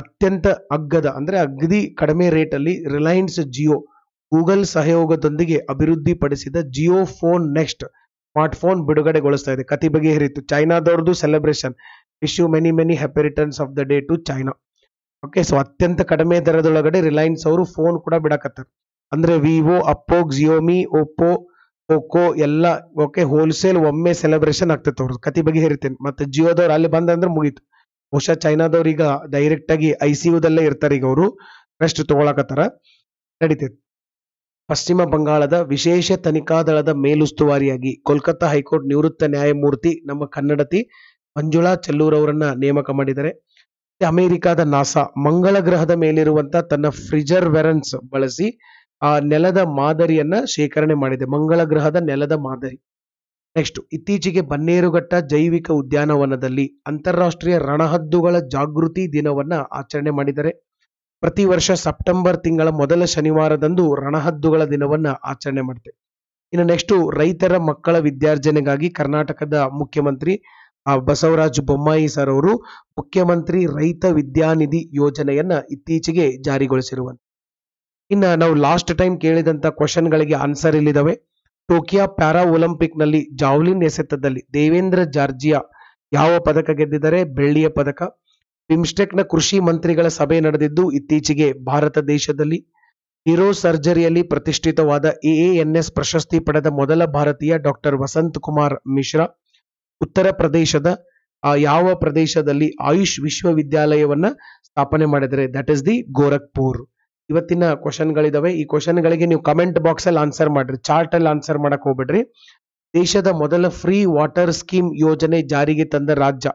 [SPEAKER 1] ಅತ್ಯಂತ ಅಗ್ಗದ ಅಂದ್ರೆ ಅಗ್ದಿ ಕಡಿಮೆ ಅಲ್ಲಿ ರಿಲಯನ್ಸ್ ಜಿಯೋ ಗೂಗಲ್ ಸಹಯೋಗದೊಂದಿಗೆ ಪಡಿಸಿದ ಜಿಯೋ ಫೋನ್ ನೆಕ್ಸ್ಟ್ ಸ್ಮಾರ್ಟ್ಫೋನ್ ಬಿಡುಗಡೆಗೊಳಿಸ್ತಾ ಇದೆ ಕತಿ ಬಗೆಹರಿತು ಚೈನಾದವ್ರದ್ದು celebration wish you many many happy returns of the day to China okay so ಅತ್ಯಂತ ಕಡಿಮೆ ದರದೊಳಗಡೆ ರಿಲಯನ್ಸ್ ಅವರು ಫೋನ್ ಕೂಡ ಬಿಡಕತ್ತಾರೆ ಅಂದ್ರೆ ವಿವೋ ಅಪ್ಪೋ ಜಿಯೋಮಿ ಒಪ್ಪೋ ಖೋಖೋ ಎಲ್ಲ ಓಕೆ ಹೋಲ್ಸೇಲ್ ಒಮ್ಮೆ ಸೆಲೆಬ್ರೇಷನ್ ಆಗ್ತೈತೆ ಅವ್ರದ್ದು ಕತಿ ಬಗ್ಗೆ ಹೇರಿತೇನೆ ಮತ್ತೆ ಜಿಯೋದವ್ರು ಅಲ್ಲಿ ಬಂದಂದ್ರೆ ಮುಗೀತು ಬಹುಶಃ ಚೈನಾದವ್ರು ಈಗ ಡೈರೆಕ್ಟ್ ಆಗಿ ಐ ಸಿ ಇರ್ತಾರೆ ಈಗ ಅವರು ರೆಸ್ಟ್ ತಗೊಳಕತ್ತಾರ ನಡೀತೈತೆ ಪಶ್ಚಿಮ ಬಂಗಾಳದ ವಿಶೇಷ ತನಿಖಾ ದಳದ ಮೇಲುಸ್ತುವಾರಿಯಾಗಿ ಕೋಲ್ಕತ್ತಾ ಹೈಕೋರ್ಟ್ ನಿವೃತ್ತ ನ್ಯಾಯಮೂರ್ತಿ ನಮ್ಮ ಕನ್ನಡತಿ ಮಂಜುಳಾ ಅವರನ್ನ ನೇಮಕ ಮಾಡಿದ್ದಾರೆ ಅಮೆರಿಕಾದ ನಾಸಾ ಮಂಗಳ ಗ್ರಹದ ಮೇಲಿರುವಂತ ತನ್ನ ಫ್ರಿಜರ್ ವೆರನ್ಸ್ ಬಳಸಿ ಆ ನೆಲದ ಮಾದರಿಯನ್ನ ಶೇಖರಣೆ ಮಾಡಿದೆ ಮಂಗಳ ಗ್ರಹದ ನೆಲದ ಮಾದರಿ ನೆಕ್ಸ್ಟ್ ಇತ್ತೀಚೆಗೆ ಬನ್ನೇರುಘಟ್ಟ ಜೈವಿಕ ಉದ್ಯಾನವನದಲ್ಲಿ ಅಂತಾರಾಷ್ಟ್ರೀಯ ರಣಹದ್ದುಗಳ ಜಾಗೃತಿ ದಿನವನ್ನ ಆಚರಣೆ ಮಾಡಿದರೆ ಪ್ರತಿ ವರ್ಷ ಸೆಪ್ಟೆಂಬರ್ ತಿಂಗಳ ಮೊದಲ ಶನಿವಾರದಂದು ರಣಹದ್ದುಗಳ ದಿನವನ್ನ ಆಚರಣೆ ಮಾಡಿದೆ ಇನ್ನು ನೆಕ್ಸ್ಟ್ ರೈತರ ಮಕ್ಕಳ ವಿದ್ಯಾರ್ಜನೆಗಾಗಿ ಕರ್ನಾಟಕದ ಮುಖ್ಯಮಂತ್ರಿ ಬಸವರಾಜ ಬೊಮ್ಮಾಯಿ ಸರ್ ಅವರು ಮುಖ್ಯಮಂತ್ರಿ ರೈತ ವಿದ್ಯಾನಿಧಿ ಯೋಜನೆಯನ್ನ ಇತ್ತೀಚೆಗೆ ಜಾರಿಗೊಳಿಸಿರುವಂತೆ ಇನ್ನ ನಾವು ಲಾಸ್ಟ್ ಟೈಮ್ ಕೇಳಿದಂತ ಕ್ವಶನ್ ಗಳಿಗೆ ಆನ್ಸರ್ ಇಲ್ಲಿದ್ದಾವೆ ಟೋಕಿಯೋ ಪ್ಯಾರಾ ನಲ್ಲಿ ಜಾವ್ಲಿನ್ ಎಸೆತದಲ್ಲಿ ದೇವೇಂದ್ರ ಜಾರ್ಜಿಯಾ ಯಾವ ಪದಕ ಗೆದ್ದಿದ್ದಾರೆ ಬೆಳ್ಳಿಯ ಪದಕ ನ ಕೃಷಿ ಮಂತ್ರಿಗಳ ಸಭೆ ನಡೆದಿದ್ದು ಇತ್ತೀಚೆಗೆ ಭಾರತ ದೇಶದಲ್ಲಿ ಇರೋ ಸರ್ಜರಿಯಲ್ಲಿ ಪ್ರತಿಷ್ಠಿತವಾದ ಎಎಎನ್ಎಸ್ ಪ್ರಶಸ್ತಿ ಪಡೆದ ಮೊದಲ ಭಾರತೀಯ ಡಾಕ್ಟರ್ ವಸಂತ್ ಕುಮಾರ್ ಮಿಶ್ರಾ ಉತ್ತರ ಪ್ರದೇಶದ ಯಾವ ಪ್ರದೇಶದಲ್ಲಿ ಆಯುಷ್ ವಿಶ್ವವಿದ್ಯಾಲಯವನ್ನ ಸ್ಥಾಪನೆ ಮಾಡಿದರೆ ದಟ್ ಇಸ್ ದಿ ಗೋರಖ್ಪುರ್ ಇವತ್ತಿನ ಕ್ವಶನ್ಗಳಿದಾವೆ ಈ ಗಳಿಗೆ ನೀವು ಕಮೆಂಟ್ ಅಲ್ಲಿ ಆನ್ಸರ್ ಮಾಡಿರಿ ಅಲ್ಲಿ ಆನ್ಸರ್ ಮಾಡಕ್ ಹೋಗ್ಬೇಡ್ರಿ ದೇಶದ ಮೊದಲ ಫ್ರೀ ವಾಟರ್ ಸ್ಕೀಮ್ ಯೋಜನೆ ಜಾರಿಗೆ ತಂದ ರಾಜ್ಯ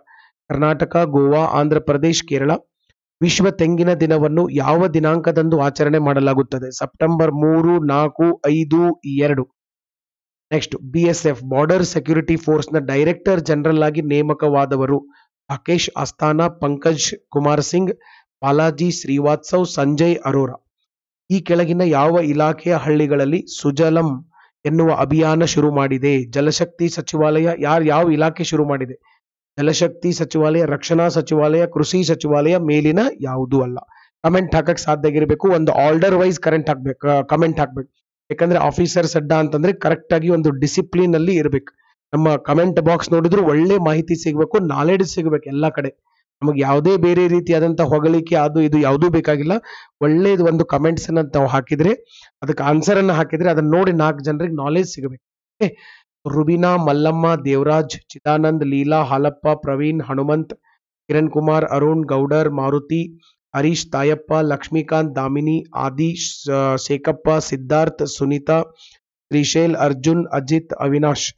[SPEAKER 1] ಕರ್ನಾಟಕ ಗೋವಾ ಆಂಧ್ರ ಪ್ರದೇಶ್ ಕೇರಳ ವಿಶ್ವ ತೆಂಗಿನ ದಿನವನ್ನು ಯಾವ ದಿನಾಂಕದಂದು ಆಚರಣೆ ಮಾಡಲಾಗುತ್ತದೆ ಸೆಪ್ಟೆಂಬರ್ ಮೂರು ನಾಲ್ಕು ಐದು ಎರಡು ನೆಕ್ಸ್ಟ್ ಬಿಎಸ್ಎಫ್ ಬಾರ್ಡರ್ ಸೆಕ್ಯೂರಿಟಿ ನ ಡೈರೆಕ್ಟರ್ ಜನರಲ್ ಆಗಿ ನೇಮಕವಾದವರು ರಾಕೇಶ್ ಅಸ್ಥಾನಾ ಪಂಕಜ್ ಕುಮಾರ್ ಸಿಂಗ್ ಬಾಲಾಜಿ ಶ್ರೀವಾತ್ಸವ್ ಸಂಜಯ್ ಅರೋರಾ ಈ ಕೆಳಗಿನ ಯಾವ ಇಲಾಖೆಯ ಹಳ್ಳಿಗಳಲ್ಲಿ ಸುಜಲಂ ಎನ್ನುವ ಅಭಿಯಾನ ಶುರು ಮಾಡಿದೆ ಜಲಶಕ್ತಿ ಸಚಿವಾಲಯ ಯಾರ್ ಯಾವ ಇಲಾಖೆ ಶುರು ಮಾಡಿದೆ ಜಲಶಕ್ತಿ ಸಚಿವಾಲಯ ರಕ್ಷಣಾ ಸಚಿವಾಲಯ ಕೃಷಿ ಸಚಿವಾಲಯ ಮೇಲಿನ ಯಾವುದೂ ಅಲ್ಲ ಕಮೆಂಟ್ ಹಾಕಕ್ ಸಾಧ್ಯ ಆಗಿರಬೇಕು ಒಂದು ಆರ್ಡರ್ ವೈಸ್ ಕರೆಂಟ್ ಹಾಕ್ಬೇಕು ಕಮೆಂಟ್ ಹಾಕ್ಬೇಕು ಯಾಕಂದ್ರೆ ಆಫೀಸರ್ ಸಡ್ಡ ಅಂತಂದ್ರೆ ಕರೆಕ್ಟ್ ಆಗಿ ಒಂದು ಡಿಸಿಪ್ಲಿನ್ ಅಲ್ಲಿ ಇರಬೇಕು ನಮ್ಮ ಕಮೆಂಟ್ ಬಾಕ್ಸ್ ನೋಡಿದ್ರು ಒಳ್ಳೆ ಮಾಹಿತಿ ಸಿಗಬೇಕು ನಾಲೆಡ್ಜ್ ಸಿಗಬೇಕು ಎಲ್ಲಾ ಕಡೆ ನಮಗೆ ಯಾವುದೇ ಬೇರೆ ರೀತಿಯಾದಂಥ ಹೊಗಳಿಕೆ ಅದು ಇದು ಯಾವುದೂ ಬೇಕಾಗಿಲ್ಲ ಒಳ್ಳೆಯದು ಒಂದು ಕಮೆಂಟ್ಸನ್ನು ತಾವು ಹಾಕಿದರೆ ಅದಕ್ಕೆ ಆನ್ಸರನ್ನು ಹಾಕಿದರೆ ಅದನ್ನು ನೋಡಿ ನಾಲ್ಕು ಜನರಿಗೆ ನಾಲೆಜ್ ಸಿಗಬೇಕು ಓಕೆ ರುಬಿನಾ ಮಲ್ಲಮ್ಮ ದೇವರಾಜ್ ಚಿದಾನಂದ್ ಲೀಲಾ ಹಾಲಪ್ಪ ಪ್ರವೀಣ್ ಹನುಮಂತ್ ಕಿರಣ್ ಕುಮಾರ್ ಅರುಣ್ ಗೌಡರ್ ಮಾರುತಿ ಹರೀಶ್ ತಾಯಪ್ಪ ಲಕ್ಷ್ಮೀಕಾಂತ್ ದಾಮಿನಿ ಆದೀಶ್ ಶೇಖಪ್ಪ ಸಿದ್ಧಾರ್ಥ್ ಸುನೀತಾ ತ್ರಿಶೈಲ್ ಅರ್ಜುನ್ ಅಜಿತ್ ಅವಿನಾಶ್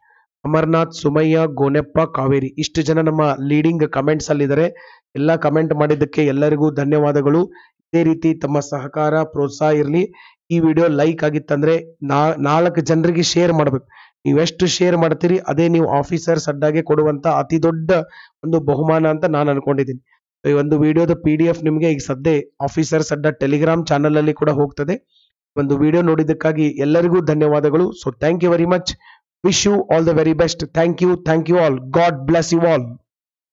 [SPEAKER 1] ಅಮರ್ನಾಥ್ ಸುಮಯ್ಯ ಗೋನೆಪ್ಪ ಕಾವೇರಿ ಇಷ್ಟು ಜನ ನಮ್ಮ ಲೀಡಿಂಗ್ ಕಮೆಂಟ್ಸ್ ಅಲ್ಲಿದ್ದಾರೆ ಎಲ್ಲ ಕಮೆಂಟ್ ಮಾಡಿದ್ದಕ್ಕೆ ಎಲ್ಲರಿಗೂ ಧನ್ಯವಾದಗಳು ಇದೇ ರೀತಿ ತಮ್ಮ ಸಹಕಾರ ಪ್ರೋತ್ಸಾಹ ಇರಲಿ ಈ ವಿಡಿಯೋ ಲೈಕ್ ಆಗಿತ್ತಂದ್ರೆ ನಾ ನಾಲ್ಕು ಜನರಿಗೆ ಶೇರ್ ಮಾಡಬೇಕು ಎಷ್ಟು ಶೇರ್ ಮಾಡ್ತೀರಿ ಅದೇ ನೀವು ಆಫೀಸರ್ ಸಡ್ಡಾಗೆ ಕೊಡುವಂತ ಅತಿ ದೊಡ್ಡ ಒಂದು ಬಹುಮಾನ ಅಂತ ನಾನು ಅನ್ಕೊಂಡಿದ್ದೀನಿ ಈ ಒಂದು ವಿಡಿಯೋದ ಪಿ ಡಿ ಎಫ್ ನಿಮಗೆ ಈಗ ಸದ್ಯ ಆಫೀಸರ್ ಸಡ್ಡ ಟೆಲಿಗ್ರಾಮ್ ಚಾನಲ್ ಅಲ್ಲಿ ಕೂಡ ಹೋಗ್ತದೆ ಒಂದು ವಿಡಿಯೋ ನೋಡಿದ್ದಕ್ಕಾಗಿ ಎಲ್ಲರಿಗೂ ಧನ್ಯವಾದಗಳು so thank you very much Wish you all the very best. Thank you. Thank you all. God bless you all.